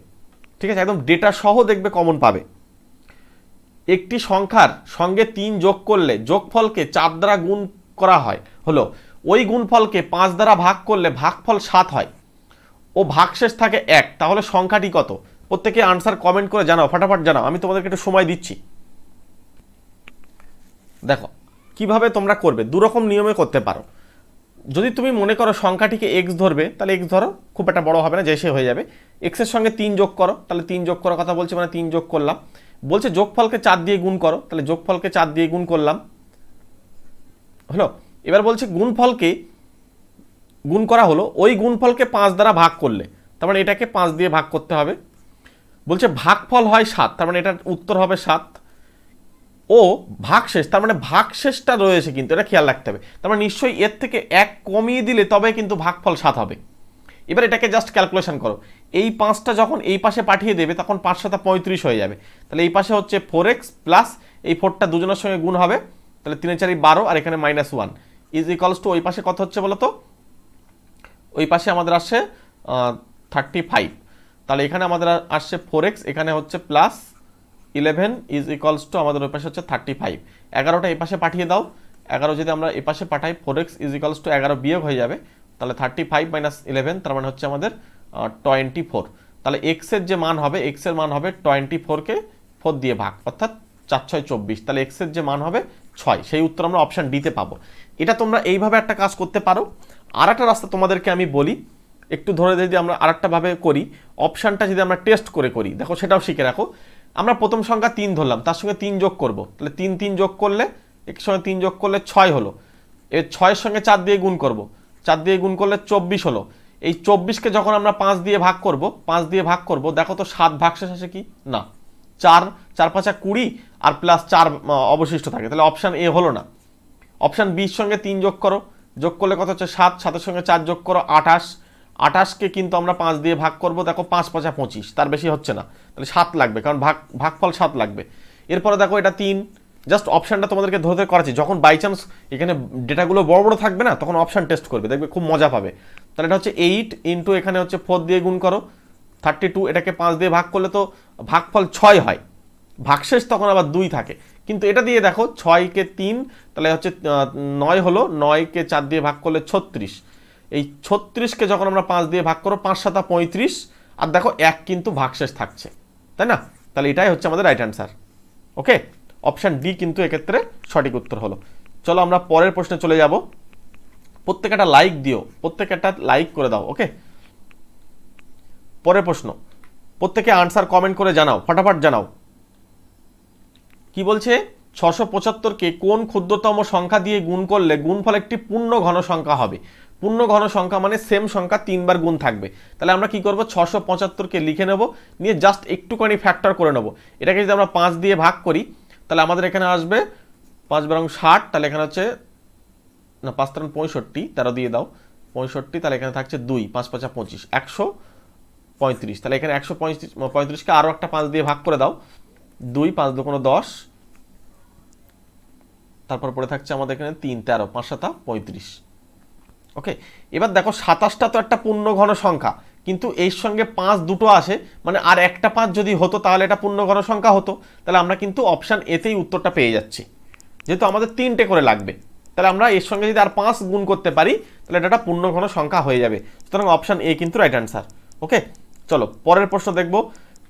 ঠিক আছে একদম ডেটা সহ দেখবে কমন পাবে একটি সংখ্যার সঙ্গে তিন যোগ করলে যোগফলকে চার দ্বারা গুণ করা হয় হলো ওই গুণফলকে পাঁচ দ্বারা ভাগ করলে ভাগফল সাত হয় ও ভাগশেষ থাকে এক তাহলে সংখ্যাটি কত প্রত্যেকে আনসার কমেন্ট করে জানাও ফাটাফাট জানাও আমি তোমাদেরকে একটু সময় দিচ্ছি দেখো কিভাবে তোমরা করবে দুরকম নিয়মে করতে পারো যদি তুমি মনে করো সংখ্যাটিকে এক্স ধরবে তাহলে এক্স ধরো খুব একটা বড় হবে না যে সে হয়ে যাবে এক্সের সঙ্গে তিন যোগ করো তাহলে তিন যোগ করার কথা বলছে মানে তিন যোগ করলাম বলছে যোগফলকে চার দিয়ে গুণ করো তাহলে যোগফলকে চার দিয়ে গুণ করলাম হলো এবার বলছে গুণফলকে গুণ করা হলো ওই গুণফলকে পাঁচ দ্বারা ভাগ করলে তার মানে এটাকে পাঁচ দিয়ে ভাগ করতে হবে বলছে ভাগফল হয় সাত তার মানে এটার উত্তর হবে সাত ও ভাগশেষ তার মানে ভাগশেষটা রয়েছে কিন্তু এটা খেয়াল রাখতে হবে তার মানে নিশ্চয়ই এর থেকে এক কমিয়ে দিলে তবে কিন্তু ভাগফল সাত হবে এবার এটাকে জাস্ট ক্যালকুলেশন করো এই পাঁচটা যখন এই পাশে পাঠিয়ে দেবে তখন পাঁচ সাথে পঁয়ত্রিশ হয়ে যাবে তাহলে এই পাশে হচ্ছে ফোর এক্স প্লাস এই ফোরটা দুজনের সঙ্গে গুণ হবে তাহলে তিনে চারি বারো আর এখানে minus one is equals to ওই পাশে কত হচ্ছে বলতো ওই পাশে আমাদের আসছে থার্টি ফাইভ তাহলে এখানে আমাদের আসছে ফোর এক্স এখানে হচ্ছে plus eleven is equals to আমাদের ওই পাশে হচ্ছে থার্টি ফাইভ এগারোটা এই পাশে পাঠিয়ে দাও এগারো যদি আমরা এ পাশে পাঠাই four X is equals to এগারো বিয়োগ হয়ে যাবে তাহলে থার্টি ফাইভ মাইনাস ইলেভেন তার মানে হচ্ছে আমাদের টোয়েন্টি ফোর তাহলে এক্সের যে মান হবে এক্সের মান হবে টোয়েন্টি ফোরকে ফোর দিয়ে ভাগ অর্থাৎ চার ছয় চব্বিশ তাহলে এক্সের যে মান হবে ছয় সেই উত্তর আমরা অপশান ডিতে পাবো এটা তোমরা এইভাবে একটা কাজ করতে পারো আর একটা রাস্তা তোমাদেরকে আমি বলি একটু ধরে যদি আমরা আর একটাভাবে করি অপশানটা যদি আমরা টেস্ট করে করি দেখো সেটাও শিখে রাখো আমরা প্রথম সংখ্যা তিন ধরলাম তার সঙ্গে তিন যোগ করব তাহলে তিন তিন যোগ করলে এক সঙ্গে তিন যোগ করলে ছয় হলো এর ছয়ের সঙ্গে চার দিয়ে গুণ করব চার দিয়ে গুণ করলে চব্বিশ হলো এই চব্বিশকে যখন আমরা পাঁচ দিয়ে ভাগ করব পাঁচ দিয়ে ভাগ করব দেখো তো সাত শেষ আছে কি না চার চার পাঁচা কুড়ি আর প্লাস চার অবশিষ্ট থাকে তাহলে অপশান এ হলো না অপশান বির সঙ্গে তিন যোগ করো যোগ করলে কথা হচ্ছে সাত সাতের সঙ্গে চার যোগ করো আঠাশ আঠাশকে কিন্তু আমরা পাঁচ দিয়ে ভাগ করব দেখো পাঁচ পাঁচা পঁচিশ তার বেশি হচ্ছে না তাহলে সাত লাগবে কারণ ভাগ ভাগফল সাত লাগবে এরপরে দেখো এটা তিন জাস্ট অপশানটা তোমাদেরকে ধরে ধরে করাচ্ছি যখন বাই চান্স এখানে ডেটাগুলো বড় বড় থাকবে না তখন অপশান টেস্ট করবে দেখবে খুব মজা পাবে তাহলে এটা হচ্ছে এইট ইন্টু এখানে হচ্ছে ফোর দিয়ে গুণ করো থার্টি টু এটাকে পাঁচ দিয়ে ভাগ করলে তো ভাগফল ছয় হয় ভাগশেষ তখন আবার দুই থাকে কিন্তু এটা দিয়ে দেখো ছয়কে তিন তাহলে হচ্ছে নয় হলো নয়কে চার দিয়ে ভাগ করলে ছত্রিশ এই ছত্রিশকে যখন আমরা পাঁচ দিয়ে ভাগ করো পাঁচ সাতা পঁয়ত্রিশ আর দেখো এক কিন্তু ভাগশেষ থাকছে তাই না তাহলে এটাই হচ্ছে আমাদের right answer okay option D কিন্তু এক্ষেত্রে সঠিক উত্তর হলো চলো আমরা পরের প্রশ্নে চলে যাব প্রত্যেকটা লাইক দিও প্রত্যেকটা লাইক করে দাও ওকে পরের প্রশ্ন প্রত্যেকে আনসার কমেন্ট করে জানাও ফটাফট জানাও কি বলছে ছশো পঁচাত্তরকে কোন ক্ষুদ্রতম সংখ্যা দিয়ে গুণ করলে গুণফল একটি পূর্ণ ঘন সংখ্যা হবে পূর্ণ ঘন সংখ্যা মানে সেম সংখ্যা তিনবার গুণ থাকবে তাহলে আমরা কি করব ছশো পঁচাত্তরকে লিখে নেব নিয়ে জাস্ট একটুখানি ফ্যাক্টর করে নেব এটাকে যদি আমরা পাঁচ দিয়ে ভাগ করি তাহলে আমাদের এখানে আসবে পাঁচ বরং ষাট তাহলে এখানে হচ্ছে না পাঁচ তারণ মানে পঁয়ষট্টি তেরো দিয়ে দাও পঁয়ষট্টি তাহলে এখানে থাকছে দুই পাঁচ পাঁচা পঁচিশ একশো পঁয়ত্রিশ তাহলে এখানে একশো পঁয়ত্রিশ পঁয়ত্রিশকে আরও একটা পাঁচ দিয়ে ভাগ করে দাও দুই পাঁচ দু কোনো দশ তারপর পরে থাকছে আমাদের এখানে তিন তেরো পাঁচ সাতা পঁয়ত্রিশ ওকে এবার দেখো সাতাশটা তো একটা পূর্ণ ঘন সংখ্যা কিন্তু এর সঙ্গে পাঁচ দুটো আসে মানে আর একটা পাঁচ যদি হতো তাহলে এটা পূর্ণ ঘন সংখ্যা হতো তাহলে আমরা কিন্তু অপশান এতেই উত্তরটা পেয়ে যাচ্ছি যেহেতু আমাদের তিনটে করে লাগবে তাহলে আমরা এর সঙ্গে যদি আর পাঁচ গুণ করতে পারি তাহলে এটা একটা পূর্ণ ঘন সংখ্যা হয়ে যাবে সুতরাং অপশান এ কিন্তু রাইট অ্যান্সার ওকে চলো পরের প্রশ্ন দেখবো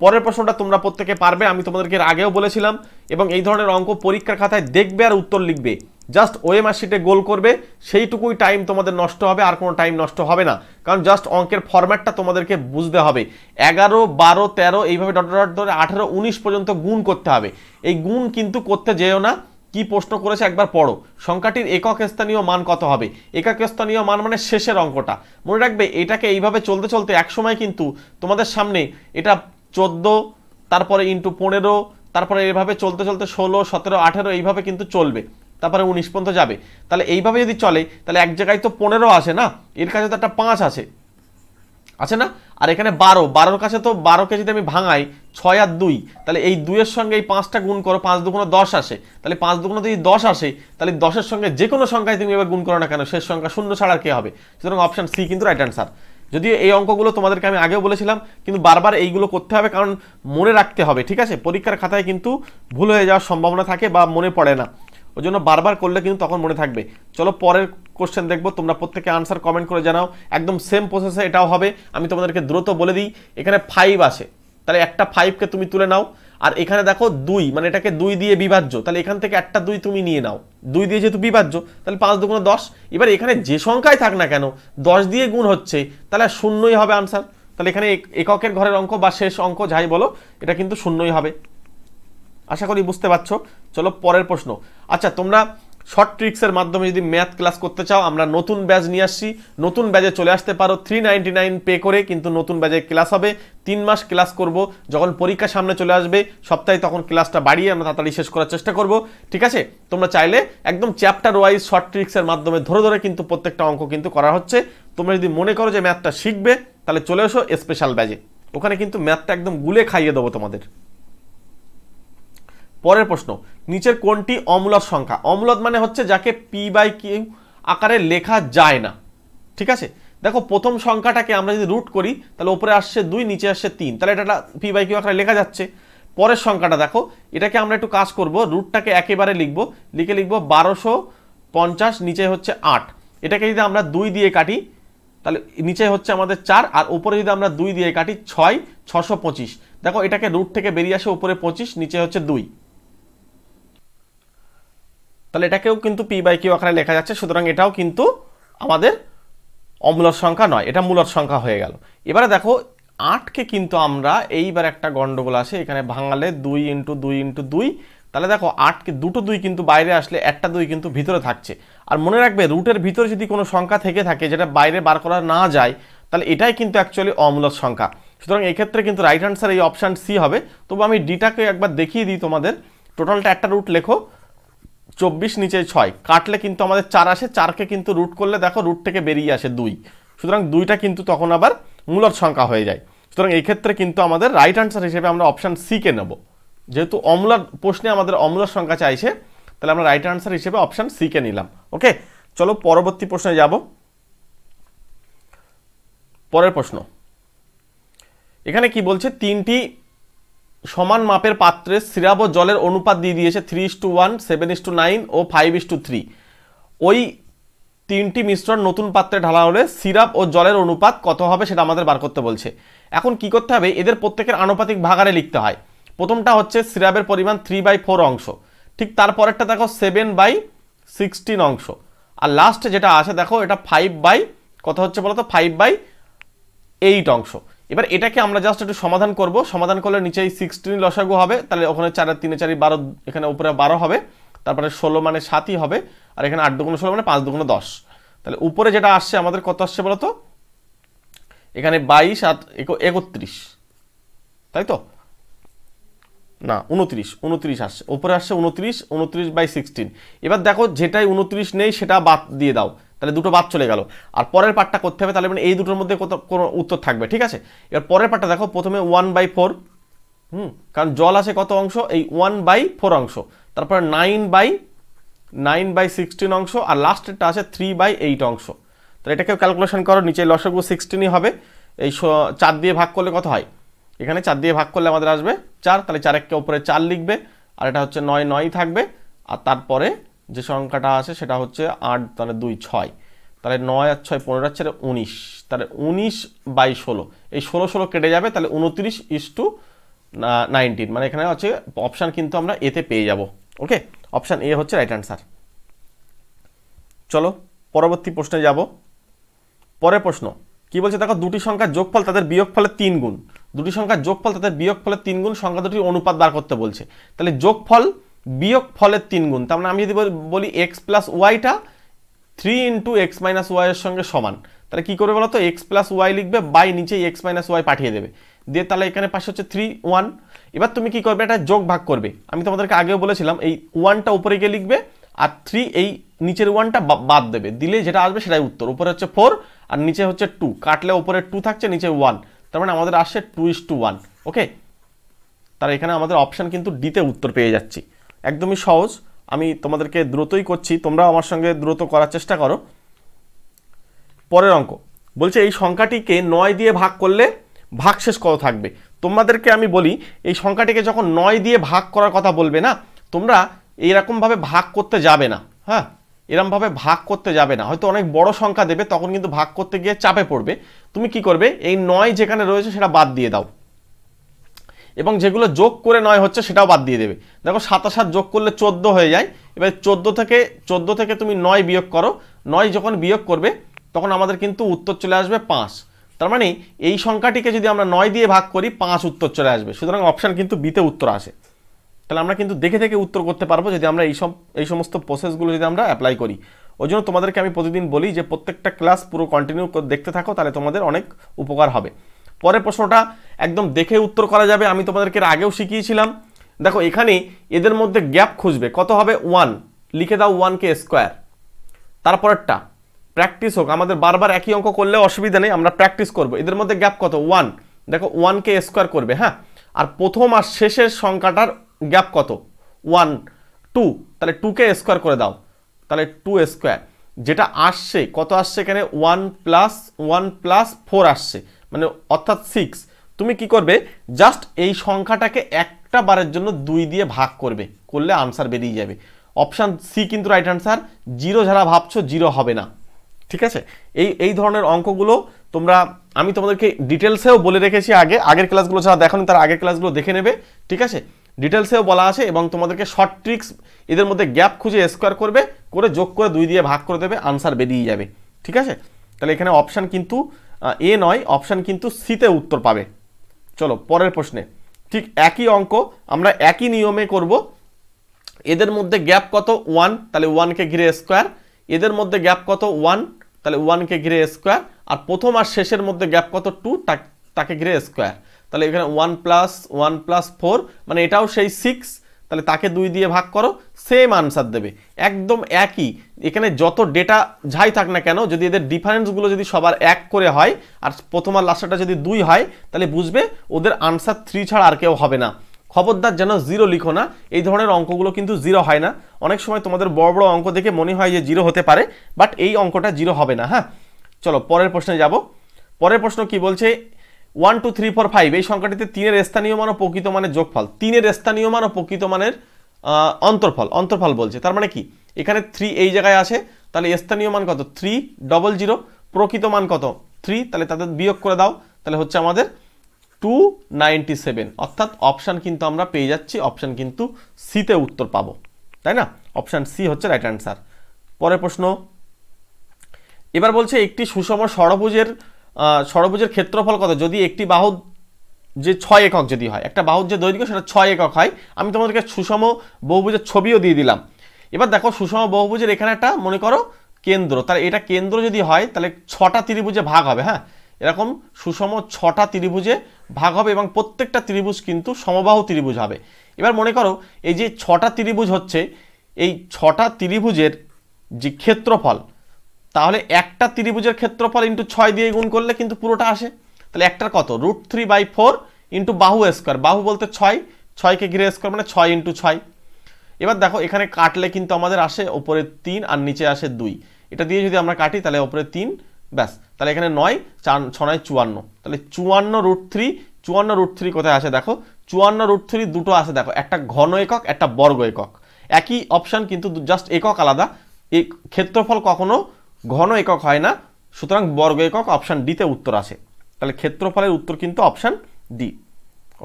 পরের প্রশ্নটা তোমরা প্রত্যেকে পারবে আমি তোমাদেরকে আগেও বলেছিলাম এবং এই ধরনের অঙ্ক পরীক্ষার খাতায় দেখবে আর উত্তর লিখবে জাস্ট ওয়ে মার্কশিটে গোল করবে সেইটুকুই টাইম তোমাদের নষ্ট হবে আর কোনো টাইম নষ্ট হবে না কারণ জাস্ট অঙ্কের ফরম্যাটটা তোমাদেরকে বুঝতে হবে এগারো বারো তেরো এইভাবে ডট ডট ধরে আঠারো উনিশ পর্যন্ত গুণ করতে হবে এই গুণ কিন্তু করতে যেও না কি প্রশ্ন করেছে একবার পড়ো সংখ্যাটির একক স্থানীয় মান কত হবে একক স্থানীয় মান মানে শেষের অঙ্কটা মনে রাখবে এটাকে এইভাবে চলতে চলতে একসময় কিন্তু তোমাদের সামনে এটা চোদ্দ তারপরে ইন্টু পনেরো তারপরে এভাবে চলতে চলতে ষোলো সতেরো আঠেরো এইভাবে কিন্তু চলবে তারপরে উনিশ পর্যন্ত যাবে তাহলে এইভাবে যদি চলে তাহলে এক জায়গায় তো পনেরো আসে না এর কাছে তো একটা পাঁচ আছে আছে না আর এখানে বারো বারোর কাছে তো বারোকে যদি আমি ভাঙাই ছয় আর দুই তাহলে এই দুইয়ের সঙ্গে এই পাঁচটা গুণ করো পাঁচ দুগুণো দশ আসে তাহলে পাঁচ দুগুণো যদি দশ আসে তাহলে দশের সঙ্গে যে কোনো সংখ্যায় তুমি এবার গুণ করো না কেন শেষ সংখ্যা শূন্য ছাড়া কে হবে সুতরাং অপশান সি কিন্তু রাইট অ্যান্সার যদিও এই অঙ্কগুলো তোমাদেরকে আমি আগেও বলেছিলাম কিন্তু বারবার এইগুলো করতে হবে কারণ মনে রাখতে হবে ঠিক আছে পরীক্ষার খাতায় কিন্তু ভুল হয়ে যাওয়ার সম্ভাবনা থাকে বা মনে পড়ে না ওই জন্য বারবার করলে কিন্তু তখন মনে থাকবে চলো পরের কোশ্চেন দেখবো তোমরা প্রত্যেকে আনসার কমেন্ট করে জানাও একদম সেম প্রসেসে এটাও হবে আমি তোমাদেরকে দ্রুত বলে দিই এখানে ফাইভ আছে তাহলে একটা ফাইভকে তুমি তুলে নাও আর এখানে দেখো দুই মানে এটাকে দুই দিয়ে বিভাজ্য তাহলে এখান থেকে একটা দুই তুমি নিয়ে নাও দুই দিয়ে যেহেতু বিভাজ্য তাহলে পাঁচ দুগুণে দশ এবার এখানে যে সংখ্যায় থাক না কেন দশ দিয়ে গুণ হচ্ছে তাহলে শূন্যই হবে আনসার তাহলে এখানে এককের ঘরের অঙ্ক বা শেষ অঙ্ক যাই বলো এটা কিন্তু শূন্যই হবে আশা করি বুঝতে পারছো চলো পরের প্রশ্ন আচ্ছা তোমরা শর্ট ট্রিক্সের মাধ্যমে যদি ম্যাথ ক্লাস করতে চাও আমরা নতুন ব্যাচ নিয়ে আসছি নতুন ব্যাচে চলে আসতে পারো থ্রি নাইন পে করে কিন্তু নতুন ব্যাচে ক্লাস হবে তিন মাস ক্লাস করব যখন পরীক্ষা সামনে চলে আসবে সপ্তাহে তখন ক্লাসটা বাড়িয়ে আমরা তাড়াতাড়ি শেষ করার চেষ্টা করব ঠিক আছে তোমরা চাইলে একদম চ্যাপ্টার ওয়াইজ শর্ট ট্রিক্সের মাধ্যমে ধরে ধরে কিন্তু প্রত্যেকটা অঙ্ক কিন্তু করা হচ্ছে তোমরা যদি মনে করো যে ম্যাথটা শিখবে তাহলে চলে এসো স্পেশাল ব্যাচে ওখানে কিন্তু ম্যাথটা একদম গুলে খাইয়ে দেবো তোমাদের পরের প্রশ্ন নিচের কোনটি অমূলত সংখ্যা অমূলত মানে হচ্ছে যাকে পি বাই কিউ আকারে লেখা যায় না ঠিক আছে দেখো প্রথম সংখ্যাটাকে আমরা যদি রুট করি তাহলে ওপরে আসছে দুই নিচে আসছে তিন তাহলে এটা পি বাই কিউ আকারে লেখা যাচ্ছে পরের সংখ্যাটা দেখো এটাকে আমরা একটু কাজ করব রুটটাকে একেবারে লিখব লিখে লিখব বারোশো পঞ্চাশ নিচে হচ্ছে আট এটাকে যদি আমরা দুই দিয়ে কাটি তাহলে নিচে হচ্ছে আমাদের চার আর উপরে যদি আমরা দুই দিয়ে কাটি ছয় ছশো পঁচিশ দেখো এটাকে রুট থেকে বেরিয়ে আসে উপরে পঁচিশ নিচে হচ্ছে দুই তাহলে এটাকেও কিন্তু পি বাই কিউ আকারে লেখা যাচ্ছে সুতরাং এটাও কিন্তু আমাদের অমূলর সংখ্যা নয় এটা মূলর সংখ্যা হয়ে গেল এবারে দেখো আটকে কিন্তু আমরা এইবার একটা গণ্ডগোল আছে এখানে ভাঙালে দুই ইন্টু দুই ইন্টু দুই তাহলে দেখো আটকে দুটো দুই কিন্তু বাইরে আসলে একটা দুই কিন্তু ভিতরে থাকছে আর মনে রাখবে রুটের ভিতরে যদি কোনো সংখ্যা থেকে থাকে যেটা বাইরে বার করা না যায় তাহলে এটাই কিন্তু অ্যাকচুয়ালি অমূলক সংখ্যা সুতরাং এক্ষেত্রে কিন্তু রাইট আনসার এই অপশান সি হবে তবু আমি ডিটাকে একবার দেখিয়ে দিই তোমাদের টোটালটা একটা রুট লেখো চব্বিশ নিচে ছয় কাটলে কিন্তু আমাদের চার আসে চারকে কিন্তু রুট করলে দেখো রুট থেকে বেরিয়ে আসে দুই সুতরাং দুইটা কিন্তু তখন আবার মূলত সংখ্যা হয়ে যায় সুতরাং এই ক্ষেত্রে কিন্তু আমাদের রাইট আনসার হিসেবে আমরা অপশান সিকে নেব যেহেতু অমলার প্রশ্নে আমাদের অমলার সংখ্যা চাইছে তাহলে আমরা রাইট আনসার হিসেবে অপশান সিকে নিলাম ওকে চলো পরবর্তী প্রশ্নে যাব পরের প্রশ্ন এখানে কি বলছে তিনটি সমান মাপের পাত্রে সিরাব ও জলের অনুপাত দিয়ে দিয়েছে three is to one seven is to nine ও ফাইভ ইস টু থ্রি ওই তিনটি মিশ্রণ নতুন পাত্রে ঢালা হলে সিরাপ ও জলের অনুপাত কত হবে সেটা আমাদের বার করতে বলছে এখন কি করতে হবে এদের প্রত্যেকের আনুপাতিক ভাগারে লিখতে হয় প্রথমটা হচ্ছে সিরাপের পরিমাণ থ্রি বাই ফোর অংশ ঠিক তারপরেরটা দেখো সেভেন বাই সিক্সটিন অংশ আর লাস্ট যেটা আছে দেখো এটা ফাইভ বাই কত হচ্ছে বলতো ফাইভ বাই এইট অংশ এবার এটাকে আমরা জাস্ট একটু সমাধান করব সমাধান করলে নিচে সিক্সটিন লসাগু হবে তাহলে ওখানে চার তিনে চারি বারো এখানে উপরে বারো হবে তারপরে ষোলো মানে সাতই হবে আর এখানে আট দুগুণ ষোলো মানে পাঁচ দুগুণ দশ তাহলে উপরে যেটা আসছে আমাদের কত আসছে বলতো এখানে বাইশ আর একত্রিশ তাই তো না উনত্রিশ উনত্রিশ আসছে উপরে আসছে উনত্রিশ উনত্রিশ বাই সিক্সটিন এবার দেখো যেটাই উনত্রিশ নেই সেটা বাদ দিয়ে দাও তাহলে দুটো বাদ চলে গেল আর পরের পার্টটা করতে হবে তাহলে মানে এই দুটোর মধ্যে কত কোনো উত্তর থাকবে ঠিক আছে এবার পরের পার্টটা দেখো প্রথমে ওয়ান বাই ফোর হুম কারণ জল আছে কত অংশ এই ওয়ান বাই ফোর অংশ তারপরে nine by nine by sixteen অংশ আর লাস্টেরটা আছে থ্রি বাই এইট অংশ তাহলে এটাকেও ক্যালকুলেশন করো নিচে লসগু সিক্সটিনই হবে এই চার দিয়ে ভাগ করলে কত হয় এখানে চার দিয়ে ভাগ করলে আমাদের আসবে চার তাহলে চার একে ওপরে চার লিখবে আর এটা হচ্ছে নয় নয় থাকবে আর তারপরে যে সংখ্যাটা আছে সেটা হচ্ছে আট তাহলে দুই ছয় তাহলে নয় আর ছয় পনেরো চারে উনিশ তাহলে উনিশ বাই ষোলো এই ষোলো ষোলো কেটে যাবে তাহলে উনত্রিশ ইস টু নাইনটিন মানে এখানে হচ্ছে অপশান কিন্তু আমরা এতে পেয়ে যাব ওকে অপশান এ হচ্ছে রাইট অ্যান্সার চলো পরবর্তী প্রশ্নে যাব পরের প্রশ্ন কি বলছে দেখো দুটি সংখ্যার যোগফল তাদের বিয়োগ ফলে তিন গুণ দুটি সংখ্যার যোগফল তাদের বিয়োগ ফলে তিন গুণ সংখ্যা দুটির অনুপাত বার করতে বলছে তাহলে যোগফল বিয়োগ ফলের তিন গুণ তার মানে আমি যদি বলি এক্স প্লাস ওয়াইটা থ্রি ইন্টু এক্স মাইনাস ওয়াইয়ের সঙ্গে সমান তাহলে কী করবে বলো তো এক্স প্লাস ওয়াই লিখবে বাই নিচে এক্স মাইনাস ওয়াই পাঠিয়ে দেবে দিয়ে তাহলে এখানে পাশে হচ্ছে থ্রি ওয়ান এবার তুমি কি করবে এটা যোগ ভাগ করবে আমি তোমাদেরকে আগেও বলেছিলাম এই ওয়ানটা উপরে গিয়ে লিখবে আর থ্রি এই নিচের ওয়ানটা বাদ দেবে দিলে যেটা আসবে সেটাই উত্তর উপরে হচ্ছে ফোর আর নিচে হচ্ছে টু কাটলে উপরে টু থাকছে নিচে ওয়ান তার মানে আমাদের আসছে two is to one okay তার এখানে আমাদের অপশান কিন্তু ডিতে উত্তর পেয়ে যাচ্ছি একদমই সহজ আমি তোমাদেরকে দ্রুতই করছি তোমরা আমার সঙ্গে দ্রুত করার চেষ্টা করো পরের অঙ্ক বলছে এই সংখ্যাটিকে নয় দিয়ে ভাগ করলে ভাগ শেষ কত থাকবে তোমাদেরকে আমি বলি এই সংখ্যাটিকে যখন নয় দিয়ে ভাগ করার কথা বলবে না তোমরা এইরকমভাবে ভাগ করতে যাবে না হ্যাঁ এরমভাবে ভাগ করতে যাবে না হয়তো অনেক বড় সংখ্যা দেবে তখন কিন্তু ভাগ করতে গিয়ে চাপে পড়বে তুমি কি করবে এই নয় যেখানে রয়েছে সেটা বাদ দিয়ে দাও এবং যেগুলো যোগ করে নয় হচ্ছে সেটাও বাদ দিয়ে দেবে দেখো সাতাশ সাত যোগ করলে চোদ্দ হয়ে যায় এবার চোদ্দ থেকে চোদ্দ থেকে তুমি নয় বিয়োগ করো নয় যখন বিয়োগ করবে তখন আমাদের কিন্তু উত্তর চলে আসবে পাঁচ তার মানে এই সংখ্যাটিকে যদি আমরা নয় দিয়ে ভাগ করি পাঁচ উত্তর চলে আসবে সুতরাং অপশান কিন্তু বিতে উত্তর আসে তাহলে আমরা কিন্তু দেখে দেখে উত্তর করতে পারবো যদি আমরা এই সব এই সমস্ত প্রসেসগুলো যদি আমরা অ্যাপ্লাই করি ওই জন্য তোমাদেরকে আমি প্রতিদিন বলি যে প্রত্যেকটা ক্লাস পুরো কন্টিনিউ দেখতে থাকো তাহলে তোমাদের অনেক উপকার হবে পরে প্রশ্নটা একদম দেখে উত্তর করা যাবে আমি তোমাদেরকে আগেও শিখিয়েছিলাম দেখো এখানে এদের মধ্যে গ্যাপ খুঁজবে কত হবে ওয়ান লিখে দাও ওয়ানকে স্কোয়ার তারপরেরটা প্র্যাকটিস হোক আমাদের বারবার একই অঙ্ক করলে অসুবিধা নেই আমরা প্র্যাকটিস করব এদের মধ্যে গ্যাপ কত ওয়ান দেখো ওয়ানকে স্কোয়ার করবে হ্যাঁ আর প্রথম আর শেষের সংখ্যাটার গ্যাপ কত ওয়ান টু তাহলে টুকে স্কোয়ার করে দাও তাহলে টু স্কোয়ার যেটা আসছে কত আসছে এখানে one plus one plus four আসছে মানে অর্থাৎ সিক্স তুমি কি করবে জাস্ট এই সংখ্যাটাকে একটা বারের জন্য দুই দিয়ে ভাগ করবে করলে আনসার বেরিয়ে যাবে অপশান সি কিন্তু রাইট আনসার জিরো যারা ভাবছো জিরো হবে না ঠিক আছে এই এই ধরনের অঙ্কগুলো তোমরা আমি তোমাদেরকে ডিটেলসেও বলে রেখেছি আগে আগের ক্লাসগুলো যারা দেখো তার আগের ক্লাসগুলো দেখে নেবে ঠিক আছে ডিটেলসেও বলা আছে এবং তোমাদেরকে শর্ট ট্রিক্স এদের মধ্যে গ্যাপ খুঁজে স্কোয়ার করবে করে যোগ করে দুই দিয়ে ভাগ করে দেবে আনসার বেরিয়ে যাবে ঠিক আছে তাহলে এখানে অপশান কিন্তু এ নয় অপশান কিন্তু সিতে উত্তর পাবে চলো পরের প্রশ্নে ঠিক একই অঙ্ক আমরা একই নিয়মে করব এদের মধ্যে গ্যাপ কত ওয়ান তাহলে ওয়ানকে ঘিরে স্কোয়ার এদের মধ্যে গ্যাপ কত ওয়ান তাহলে ওয়ানকে ঘিরে স্কোয়ার আর প্রথম আর শেষের মধ্যে গ্যাপ কত টু তাকে ঘিরে স্কোয়ার তাহলে এখানে one plus one plus four মানে এটাও সেই সিক্স তাহলে তাকে দুই দিয়ে ভাগ করো সেম আনসার দেবে একদম একই এখানে যত ডেটা যাই থাক না কেন যদি এদের ডিফারেন্সগুলো যদি সবার এক করে হয় আর প্রথম আর লাস্টারটা যদি দুই হয় তাহলে বুঝবে ওদের আনসার থ্রি ছাড়া আর কেউ হবে না খবরদার যেন জিরো লিখো না এই ধরনের অঙ্কগুলো কিন্তু জিরো হয় না অনেক সময় তোমাদের বড় বড় অঙ্ক দেখে মনে হয় যে জিরো হতে পারে বাট এই অঙ্কটা জিরো হবে না হ্যাঁ চলো পরের প্রশ্নে যাব পরের প্রশ্ন কি বলছে one two three four five এই সংখ্যাটিতে তিনের স্থানীয় মান ও প্রকৃত মানের যোগফল তিনের স্থানীয় মান ও প্রকৃত মানের অন্তর্ফল অন্তর্ফল বলছে তার মানে কি এখানে থ্রি এই জায়গায় আসে তাহলে স্থানীয় মান কত থ্রি ডবল জিরো প্রকৃত মান কত থ্রি তাহলে তাদের বিয়োগ করে দাও তাহলে হচ্ছে আমাদের টু নাইনটি সেভেন অর্থাৎ অপশান কিন্তু আমরা পেয়ে যাচ্ছি অপশান কিন্তু সিতে উত্তর পাবো তাই না অপশান সি হচ্ছে রাইট অ্যান্সার পরের প্রশ্ন এবার বলছে একটি সুষম ষড়ভুজের ষড়ভুজের ক্ষেত্রফল কত যদি একটি বাহু যে ছয় একক যদি হয় একটা বাহুর যে দৈর্ঘ্য সেটা ছয় একক হয় আমি তোমাদেরকে সুষম বহুভুজের ছবিও দিয়ে দিলাম এবার দেখো সুষম বহুভুজের এখানে একটা মনে করো কেন্দ্র তাহলে এটা কেন্দ্র যদি হয় তাহলে ছটা ত্রিভুজে ভাগ হবে হ্যাঁ এরকম সুষম ছটা ত্রিভুজে ভাগ হবে এবং প্রত্যেকটা ত্রিভুজ কিন্তু সমবাহু ত্রিভুজ হবে এবার মনে করো এই যে ছটা ত্রিভুজ হচ্ছে এই ছটা ত্রিভুজের যে ক্ষেত্রফল তাহলে একটা ত্রিভুজের ক্ষেত্রফল ইন্টু ছয় দিয়ে গুণ করলে কিন্তু পুরোটা আসে তাহলে একটার কত root three by four into বাহু স্কোয়ার বাহু বলতে ছয় ছয়কে ঘিরে স্কোয়ার মানে ছয় ইন্টু ছয় এবার দেখো এখানে কাটলে কিন্তু আমাদের আসে ওপরে তিন আর নিচে আসে দুই এটা দিয়ে যদি আমরা কাটি তাহলে ওপরে তিন ব্যাস তাহলে এখানে নয় চার নয় চুয়ান্ন তাহলে চুয়ান্ন রুট থ্রি চুয়ান্ন রুট থ্রি কোথায় আসে দেখো চুয়ান্ন রুট থ্রি দুটো আসে দেখো একটা ঘন একক একটা বর্গ একক একই অপশান কিন্তু জাস্ট একক আলাদা এই ক্ষেত্রফল কখনো ঘন একক হয় না সুতরাং বর্গ একক অপশান ডিতে উত্তর আছে তাহলে ক্ষেত্রফলের উত্তর কিন্তু অপশান ডি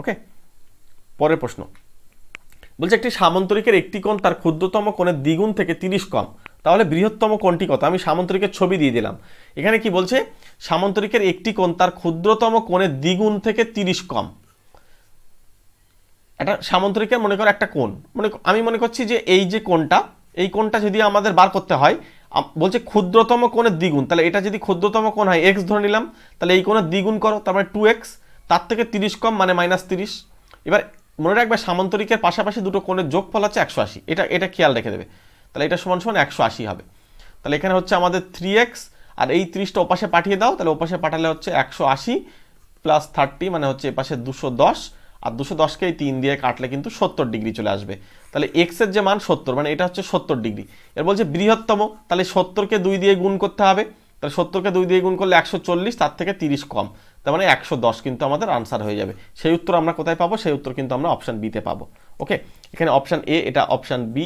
ওকে পরের প্রশ্ন বলছে একটি সামন্তরিকের একটি কোণ তার ক্ষুদ্রতম কোণের দ্বিগুণ থেকে তিরিশ কম তাহলে বৃহত্তম কোণটি কত আমি সামন্তরিকের ছবি দিয়ে দিলাম এখানে কি বলছে সামন্তরিকের একটি কোণ তার ক্ষুদ্রতম কোণের দ্বিগুণ থেকে তিরিশ কম এটা সামন্তরিকের মনে করো একটা কোণ মনে আমি মনে করছি যে এই যে কোণটা এই কোণটা যদি আমাদের বার করতে হয় বলছে ক্ষুদ্রতম কোণের দ্বিগুণ তাহলে এটা যদি ক্ষুদ্রতম কোণ হয় এক্স ধরে নিলাম তাহলে এই কোণের দ্বিগুণ করো তারপরে টু এক্স তার থেকে তিরিশ কম মানে মাইনাস তিরিশ এবার মনে রাখবে সামান্তরিকের পাশাপাশি দুটো কোণের যোগফল হচ্ছে একশো আশি এটা এটা খেয়াল রেখে দেবে তাহলে এটা সমান সমান একশো আশি হবে তাহলে এখানে হচ্ছে আমাদের থ্রি এক্স আর এই তিরিশটা ওপাশে পাঠিয়ে দাও তাহলে ওপাশে পাঠালে হচ্ছে একশো আশি প্লাস থার্টি মানে হচ্ছে এপাশে দুশো দশ আর দুশো দশকে এই তিন দিয়ে কাটলে কিন্তু সত্তর ডিগ্রি চলে আসবে তাহলে এক্সের যে মান সত্তর মানে এটা হচ্ছে সত্তর ডিগ্রি এর বলছে বৃহত্তম তাহলে সত্তরকে দুই দিয়ে গুণ করতে হবে তাহলে সত্তরকে দুই দিয়ে গুণ করলে একশো চল্লিশ তার থেকে তিরিশ কম তার মানে একশো দশ কিন্তু আমাদের আনসার হয়ে যাবে সেই উত্তর আমরা কোথায় পাবো সেই উত্তর কিন্তু আমরা অপশান বিতে পাবো ওকে এখানে অপশান এ এটা অপশান বি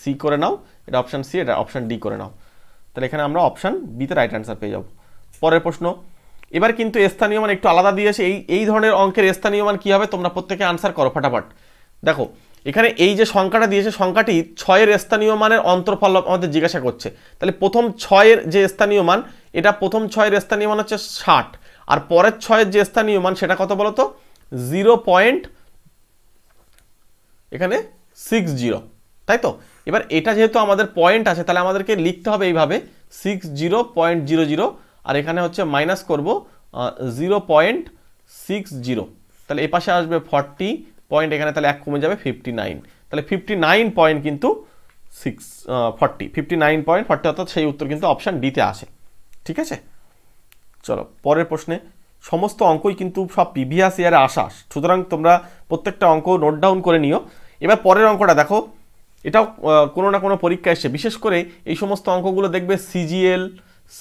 সি করে নাও এটা অপশান সি এটা অপশান ডি করে নাও তাহলে এখানে আমরা অপশান বিতে রাইট অ্যান্সার পেয়ে যাব পরের প্রশ্ন এবার কিন্তু স্থানীয় মান একটু আলাদা দিয়েছে এই এই ধরনের অঙ্কের স্থানীয় মান কী হবে তোমরা প্রত্যেকে আনসার করো ফাটাফাট দেখো এখানে এই যে সংখ্যাটা দিয়েছে সংখ্যাটি ছয়ের স্থানীয় মানের অন্তর্ফল আমাদের জিজ্ঞাসা করছে তাহলে প্রথম ছয়ের যে স্থানীয় মান এটা প্রথম ছয়ের স্থানীয় মান হচ্ছে ষাট আর পরের ছয়ের যে স্থানীয় মান সেটা কত বলতো জিরো পয়েন্ট এখানে সিক্স জিরো তাই তো এবার এটা যেহেতু আমাদের পয়েন্ট আছে তাহলে আমাদেরকে লিখতে হবে এইভাবে six zero point zero zero আর এখানে হচ্ছে মাইনাস করব জিরো পয়েন্ট সিক্স জিরো তাহলে এ পাশে আসবে ফর্টি পয়েন্ট এখানে তাহলে এক কমে যাবে ফিফটি নাইন তাহলে ফিফটি নাইন পয়েন্ট কিন্তু six forty fifty nine point forty অর্থাৎ সেই উত্তর কিন্তু অপশান ডিতে আসে ঠিক আছে চলো পরের প্রশ্নে সমস্ত অঙ্কই কিন্তু সব প্রিভিয়াস ইয়ারে আসা সুতরাং তোমরা প্রত্যেকটা অঙ্ক নোট ডাউন করে নিও এবার পরের অঙ্কটা দেখো এটাও কোনো না কোনো পরীক্ষা এসছে বিশেষ করে এই সমস্ত অঙ্কগুলো দেখবে সিজিএল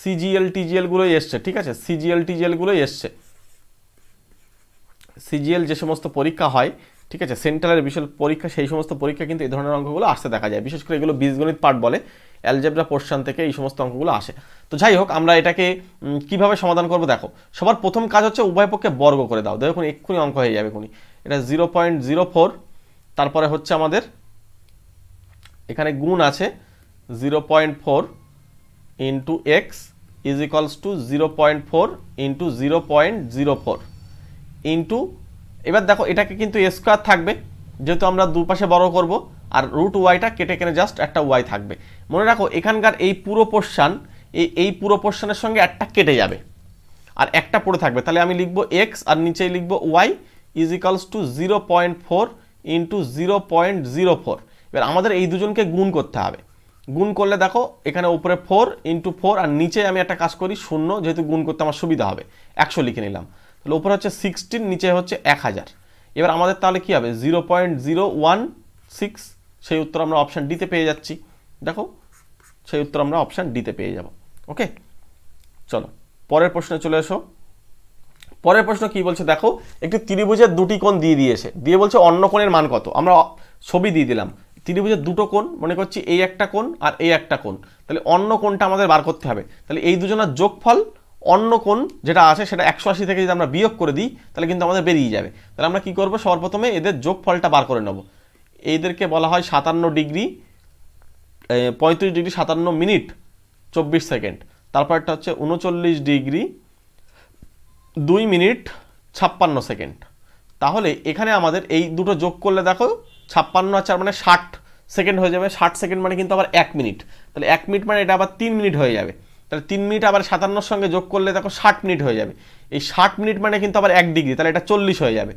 সিজিএল টিজিএলগুলোই এসছে ঠিক আছে সিজিএল টিজিএলগুলোই এসছে সিজিএল যে সমস্ত পরীক্ষা হয় ঠিক আছে সেন্ট্রালের বিশাল পরীক্ষা সেই সমস্ত পরীক্ষা কিন্তু এই ধরনের অঙ্কগুলো আসতে দেখা যায় বিশেষ করে এগুলো বীজগণিত পাঠ বলে অ্যালজেব্রা পোর্শন থেকে এই সমস্ত অঙ্কগুলো আসে তো যাই হোক আমরা এটাকে কিভাবে সমাধান করব দেখো সবার প্রথম কাজ হচ্ছে উভয় পক্ষে বর্গ করে দাও দেখুন এক্ষুনি অঙ্ক হয়ে যাবে খুনি এটা জিরো পয়েন্ট জিরো ফোর তারপরে হচ্ছে আমাদের এখানে গুণ আছে zero point four into x is to zero point four into zero point zero four into এবার দেখো এটাকে কিন্তু স্কোয়ার থাকবে যেহেতু আমরা দুপাশে বড় করব আর রুট ওয়াইটা কেটে কেনে জাস্ট একটা ওয়াই থাকবে মনে রাখো এখানকার এই পুরো পোর্শান এই এই পুরো পোর্শানের সঙ্গে একটা কেটে যাবে আর একটা পড়ে থাকবে তাহলে আমি লিখবো এক্স আর নিচে লিখবো y is equals to zero point four into zero point zero four এবার আমাদের এই দুজনকে গুণ করতে হবে গুণ করলে দেখো এখানে উপরে ফোর ইন্টু ফোর আর নিচে আমি একটা কাজ করি শূন্য যেহেতু গুণ করতে আমার সুবিধা হবে একশো লিখে নিলাম তাহলে উপরে হচ্ছে সিক্সটিন নিচে হচ্ছে এক হাজার এবার আমাদের তাহলে কী হবে zero point zero one six সেই উত্তর আমরা অপশান ডিতে পেয়ে যাচ্ছি দেখো সেই উত্তর আমরা অপশান ডিতে পেয়ে যাব ওকে চলো পরের প্রশ্নে চলে এসো পরের প্রশ্ন কি বলছে দেখো একটি ত্রিভুজের দুটি কোণ দিয়ে দিয়েছে দিয়ে বলছে অন্য কোণের মান কত আমরা ছবি দিয়ে দিলাম ত্রিভুজের দুটো কোণ মনে করছি এই একটা কোণ আর এই একটা কোণ তাহলে অন্য কোণটা আমাদের বার করতে হবে তাহলে এই দুজনের যোগফল অন্য কোন যেটা আছে সেটা একশো আশি থেকে যদি আমরা বিয়োগ করে দিই তাহলে কিন্তু আমাদের বেরিয়ে যাবে তাহলে আমরা কি করব সর্বপ্রথমে এদের যোগফলটা বার করে নেব এইদেরকে বলা হয় সাতান্ন ডিগ্রি পঁয়ত্রিশ ডিগ্রি সাতান্ন মিনিট চব্বিশ সেকেন্ড তারপরটা হচ্ছে উনচল্লিশ ডিগ্রি দুই মিনিট ছাপ্পান্ন সেকেন্ড তাহলে এখানে আমাদের এই দুটো যোগ করলে দেখো ছাপ্পান্ন আর চার মানে ষাট সেকেন্ড হয়ে যাবে ষাট সেকেন্ড মানে কিন্তু আবার এক মিনিট তাহলে এক মিনিট মানে এটা আবার তিন মিনিট হয়ে যাবে তাহলে তিন মিনিট আবার সাতান্নর সঙ্গে যোগ করলে দেখো ষাট মিনিট হয়ে যাবে এই ষাট মিনিট মানে কিন্তু আবার এক ডিগ্রি তাহলে এটা চল্লিশ হয়ে যাবে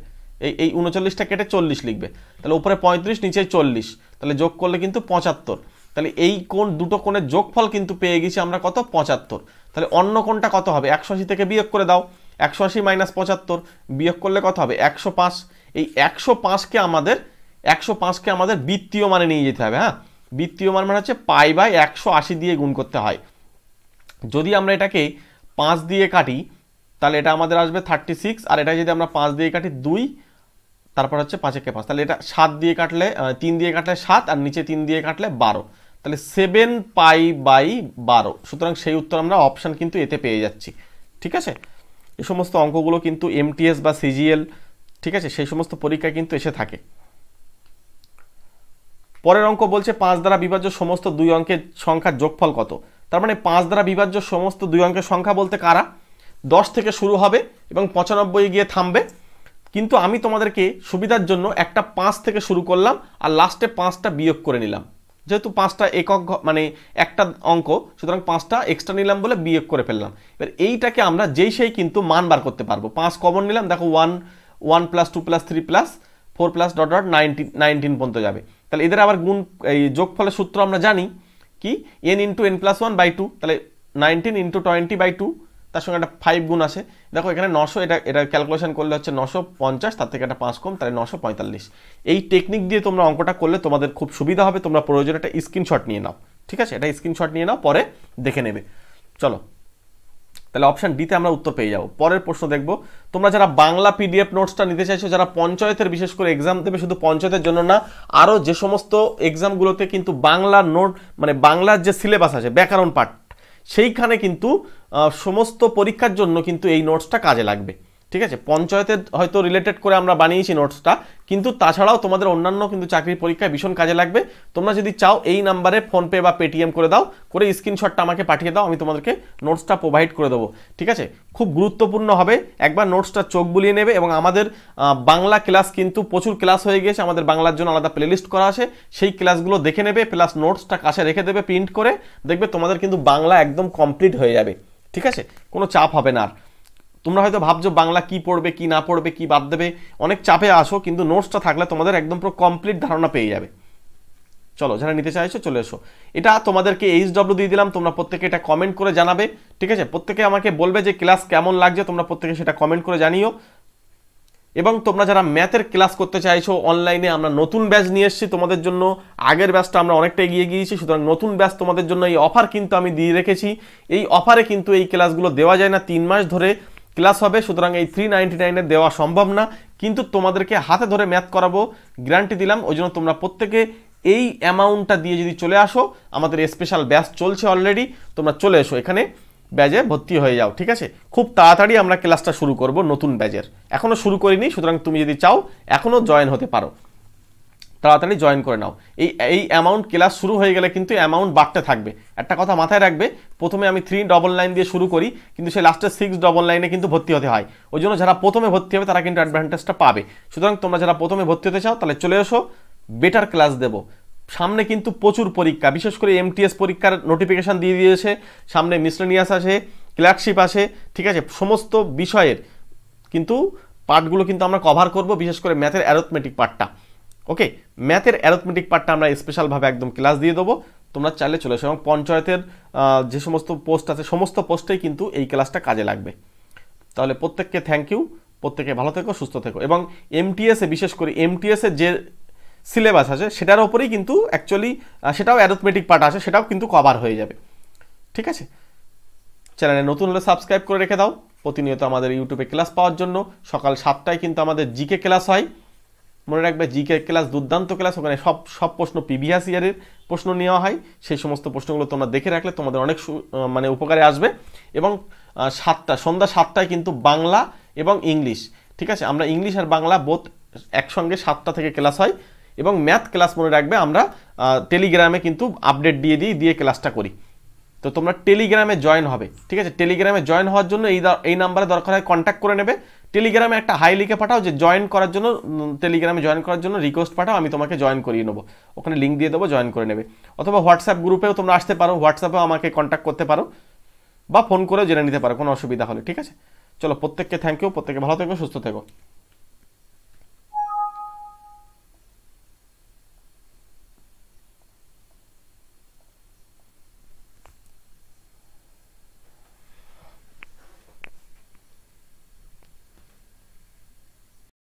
এই এই উনচল্লিশটা কেটে চল্লিশ লিখবে তাহলে উপরে পঁয়ত্রিশ নিচে চল্লিশ তাহলে যোগ করলে কিন্তু পঁচাত্তর তাহলে এই কোন দুটো কোণের যোগফল কিন্তু পেয়ে গেছি আমরা কত পঁচাত্তর তাহলে অন্য কোনটা কত হবে একশো আশি থেকে বিয়োগ করে দাও একশো আশি মাইনাস পঁচাত্তর বিয়োগ করলে কত হবে একশো পাঁচ এই একশো পাঁচকে আমাদের একশো পাঁচকে আমাদের বৃত্তীয় মানে নিয়ে যেতে হবে হ্যাঁ বৃত্তীয় মান মানে হচ্ছে পাই বাই একশো আশি দিয়ে গুণ করতে হয় যদি আমরা এটাকে পাঁচ দিয়ে কাটি তাহলে এটা আমাদের আসবে থার্টি সিক্স আর এটা যদি আমরা পাঁচ দিয়ে কাটি দুই তারপর হচ্ছে একে পাঁচ তাহলে এটা সাত দিয়ে কাটলে তিন দিয়ে কাটলে সাত আর নিচে তিন দিয়ে কাটলে বারো তাহলে সেভেন পাই বাই বারো সুতরাং সেই উত্তর আমরা অপশান কিন্তু এতে পেয়ে যাচ্ছি ঠিক আছে এই সমস্ত অঙ্কগুলো কিন্তু এমটিএস বা সিজিএল ঠিক আছে সেই সমস্ত পরীক্ষায় কিন্তু এসে থাকে পরের অঙ্ক বলছে পাঁচ দ্বারা বিভাজ্য সমস্ত দুই অঙ্কের সংখ্যার যোগফল কত তার মানে পাঁচ দ্বারা বিভাজ্য সমস্ত দুই অঙ্কের সংখ্যা বলতে কারা দশ থেকে শুরু হবে এবং পঁচানব্বই গিয়ে থামবে কিন্তু আমি তোমাদেরকে সুবিধার জন্য একটা পাঁচ থেকে শুরু করলাম আর লাস্টে পাঁচটা বিয়োগ করে নিলাম যেহেতু পাঁচটা একক মানে একটা অঙ্ক সুতরাং পাঁচটা এক্সট্রা নিলাম বলে বিয়োগ করে ফেললাম এবার এইটাকে আমরা যেই সেই কিন্তু মান বার করতে পারবো পাঁচ কমন নিলাম দেখো one one plus two plus three plus four plus dot dot nineteen nineteen পর্যন্ত যাবে তাহলে এদের আবার গুণ এই যোগফলের সূত্র আমরা জানি কি n into n plus one by two তাহলে nineteen into twenty by two তার সঙ্গে একটা ফাইভ গুণ আসে দেখো এখানে নশো এটা এটা ক্যালকুলেশন করলে হচ্ছে নশো পঞ্চাশ তার থেকে একটা পাঁচ কম তাহলে নশো পঁয়তাল্লিশ এই টেকনিক দিয়ে তোমরা অঙ্কটা করলে তোমাদের খুব সুবিধা হবে তোমরা প্রয়োজন একটা স্ক্রিনশট নিয়ে নাও ঠিক আছে এটা স্ক্রিনশট নিয়ে নাও পরে দেখে নেবে চলো তাহলে অপশান ডিতে আমরা উত্তর পেয়ে যাবো পরের প্রশ্ন দেখব তোমরা যারা বাংলা পিডিএফ নোটসটা নিতে চাইছো যারা পঞ্চায়েতের বিশেষ করে এক্সাম দেবে শুধু পঞ্চায়েতের জন্য না আরও যে সমস্ত এক্সামগুলোতে কিন্তু বাংলা নোট মানে বাংলার যে সিলেবাস আছে ব্যাকরণ পাঠ সেইখানে কিন্তু সমস্ত পরীক্ষার জন্য কিন্তু এই নোটসটা কাজে লাগবে ঠিক আছে পঞ্চায়েতের হয়তো রিলেটেড করে আমরা বানিয়েছি নোটসটা কিন্তু তাছাড়াও তোমাদের অন্যান্য কিন্তু চাকরির পরীক্ষায় ভীষণ কাজে লাগবে তোমরা যদি চাও এই নাম্বারে ফোনপে বা পেটিএম করে দাও করে স্ক্রিনশটটা আমাকে পাঠিয়ে দাও আমি তোমাদেরকে নোটসটা প্রোভাইড করে দেবো ঠিক আছে খুব গুরুত্বপূর্ণ হবে একবার নোটসটা চোখ বুলিয়ে নেবে এবং আমাদের বাংলা ক্লাস কিন্তু প্রচুর ক্লাস হয়ে গেছে আমাদের বাংলার জন্য আলাদা প্লেলিস্ট করা আছে সেই ক্লাসগুলো দেখে নেবে প্লাস নোটসটা কাছে রেখে দেবে প্রিন্ট করে দেখবে তোমাদের কিন্তু বাংলা একদম কমপ্লিট হয়ে যাবে ঠিক আছে কোনো চাপ হবে না আর তোমরা হয়তো ভাবছো বাংলা কি পড়বে কি না পড়বে কি বাদ দেবে অনেক চাপে আসো কিন্তু নোটসটা থাকলে তোমাদের একদম পুরো কমপ্লিট ধারণা পেয়ে যাবে চলো যারা নিতে চাইছো চলে এসো এটা তোমাদেরকে এইচ ডব্লিউ দিয়ে দিলাম তোমরা প্রত্যেকে এটা কমেন্ট করে জানাবে ঠিক আছে প্রত্যেকে আমাকে বলবে যে ক্লাস কেমন লাগছে তোমরা প্রত্যেকে সেটা কমেন্ট করে জানিও এবং তোমরা যারা ম্যাথের ক্লাস করতে চাইছো অনলাইনে আমরা নতুন ব্যাচ নিয়ে এসেছি তোমাদের জন্য আগের ব্যাচটা আমরা অনেকটা এগিয়ে গিয়েছি সুতরাং নতুন ব্যাচ তোমাদের জন্য এই অফার কিন্তু আমি দিয়ে রেখেছি এই অফারে কিন্তু এই ক্লাসগুলো দেওয়া যায় না তিন মাস ধরে ক্লাস হবে সুতরাং এই থ্রি নাইনটি নাইনে দেওয়া সম্ভব না কিন্তু তোমাদেরকে হাতে ধরে ম্যাথ করাবো গ্যারান্টি দিলাম ওই জন্য তোমরা প্রত্যেকে এই অ্যামাউন্টটা দিয়ে যদি চলে আসো আমাদের স্পেশাল ব্যাচ চলছে অলরেডি তোমরা চলে এসো এখানে ব্যাজে ভর্তি হয়ে যাও ঠিক আছে খুব তাড়াতাড়ি আমরা ক্লাসটা শুরু করব নতুন ব্যাজের এখনও শুরু করিনি সুতরাং তুমি যদি চাও এখনও জয়েন হতে পারো তাড়াতাড়ি জয়েন করে নাও এই এই অ্যামাউন্ট ক্লাস শুরু হয়ে গেলে কিন্তু অ্যামাউন্ট বাড়তে থাকবে একটা কথা মাথায় রাখবে প্রথমে আমি থ্রি ডবল নাইন দিয়ে শুরু করি কিন্তু সেই লাস্টে সিক্স ডবল লাইনে কিন্তু ভর্তি হতে হয় ওই জন্য যারা প্রথমে ভর্তি হবে তারা কিন্তু অ্যাডভান্টেজটা পাবে সুতরাং তোমরা যারা প্রথমে ভর্তি হতে চাও তাহলে চলে এসো বেটার ক্লাস দেবো সামনে কিন্তু প্রচুর পরীক্ষা বিশেষ করে এমটিএস পরীক্ষার নোটিফিকেশান দিয়ে দিয়েছে সামনে মিসলেনিয়াস আসে ক্লার্কশিপ আসে ঠিক আছে সমস্ত বিষয়ের কিন্তু পার্টগুলো কিন্তু আমরা কভার করব বিশেষ করে ম্যাথের অ্যারোথমেটিক পার্টটা ওকে ম্যাথের অ্যারথমেটিক পার্টটা আমরা স্পেশালভাবে একদম ক্লাস দিয়ে দেবো তোমরা চাইলে চলে এসো এবং পঞ্চায়েতের যে সমস্ত পোস্ট আছে সমস্ত পোস্টেই কিন্তু এই ক্লাসটা কাজে লাগবে তাহলে প্রত্যেককে থ্যাংক ইউ প্রত্যেকে ভালো থেকো সুস্থ থেকো এবং এমটিএসে বিশেষ করে এমটিএসে যে সিলেবাস আছে সেটার ওপরেই কিন্তু অ্যাকচুয়ালি সেটাও অ্যারোথমেটিক পার্ট আছে সেটাও কিন্তু কভার হয়ে যাবে ঠিক আছে চ্যানেলে নতুন হলে সাবস্ক্রাইব করে রেখে দাও প্রতিনিয়ত আমাদের ইউটিউবে ক্লাস পাওয়ার জন্য সকাল সাতটায় কিন্তু আমাদের জিকে ক্লাস হয় মনে রাখবে জিকে ক্লাস দুর্দান্ত ক্লাস ওখানে সব সব প্রশ্ন প্রিভিয়াস ইয়ারের প্রশ্ন নেওয়া হয় সেই সমস্ত প্রশ্নগুলো তোমরা দেখে রাখলে তোমাদের অনেক মানে উপকারে আসবে এবং সাতটা সন্ধ্যা সাতটায় কিন্তু বাংলা এবং ইংলিশ ঠিক আছে আমরা ইংলিশ আর বাংলা বোধ একসঙ্গে সাতটা থেকে ক্লাস হয় এবং ম্যাথ ক্লাস মনে রাখবে আমরা টেলিগ্রামে কিন্তু আপডেট দিয়ে দিই দিয়ে ক্লাসটা করি তো তোমরা টেলিগ্রামে জয়েন হবে ঠিক আছে টেলিগ্রামে জয়েন হওয়ার জন্য এই এই নাম্বারে দরকার হয় কন্ট্যাক্ট করে নেবে টেলিগ্রামে একটা হাই লিখে পাঠাও যে জয়েন করার জন্য টেলিগ্রামে জয়েন করার জন্য রিকোয়েস্ট পাঠাও আমি তোমাকে জয়েন করিয়ে নেবো ওখানে লিঙ্ক দিয়ে দেবো জয়েন করে নেবে অথবা হোয়াটসঅ্যাপ গ্রুপেও তোমরা আসতে পারো হোয়াটসঅ্যাপেও আমাকে কন্ট্যাক্ট করতে পারো বা ফোন করেও জেনে নিতে পারো কোনো অসুবিধা হলে ঠিক আছে চলো প্রত্যেককে থ্যাংক ইউ প্রত্যেকে ভালো থেকো সুস্থ থেকো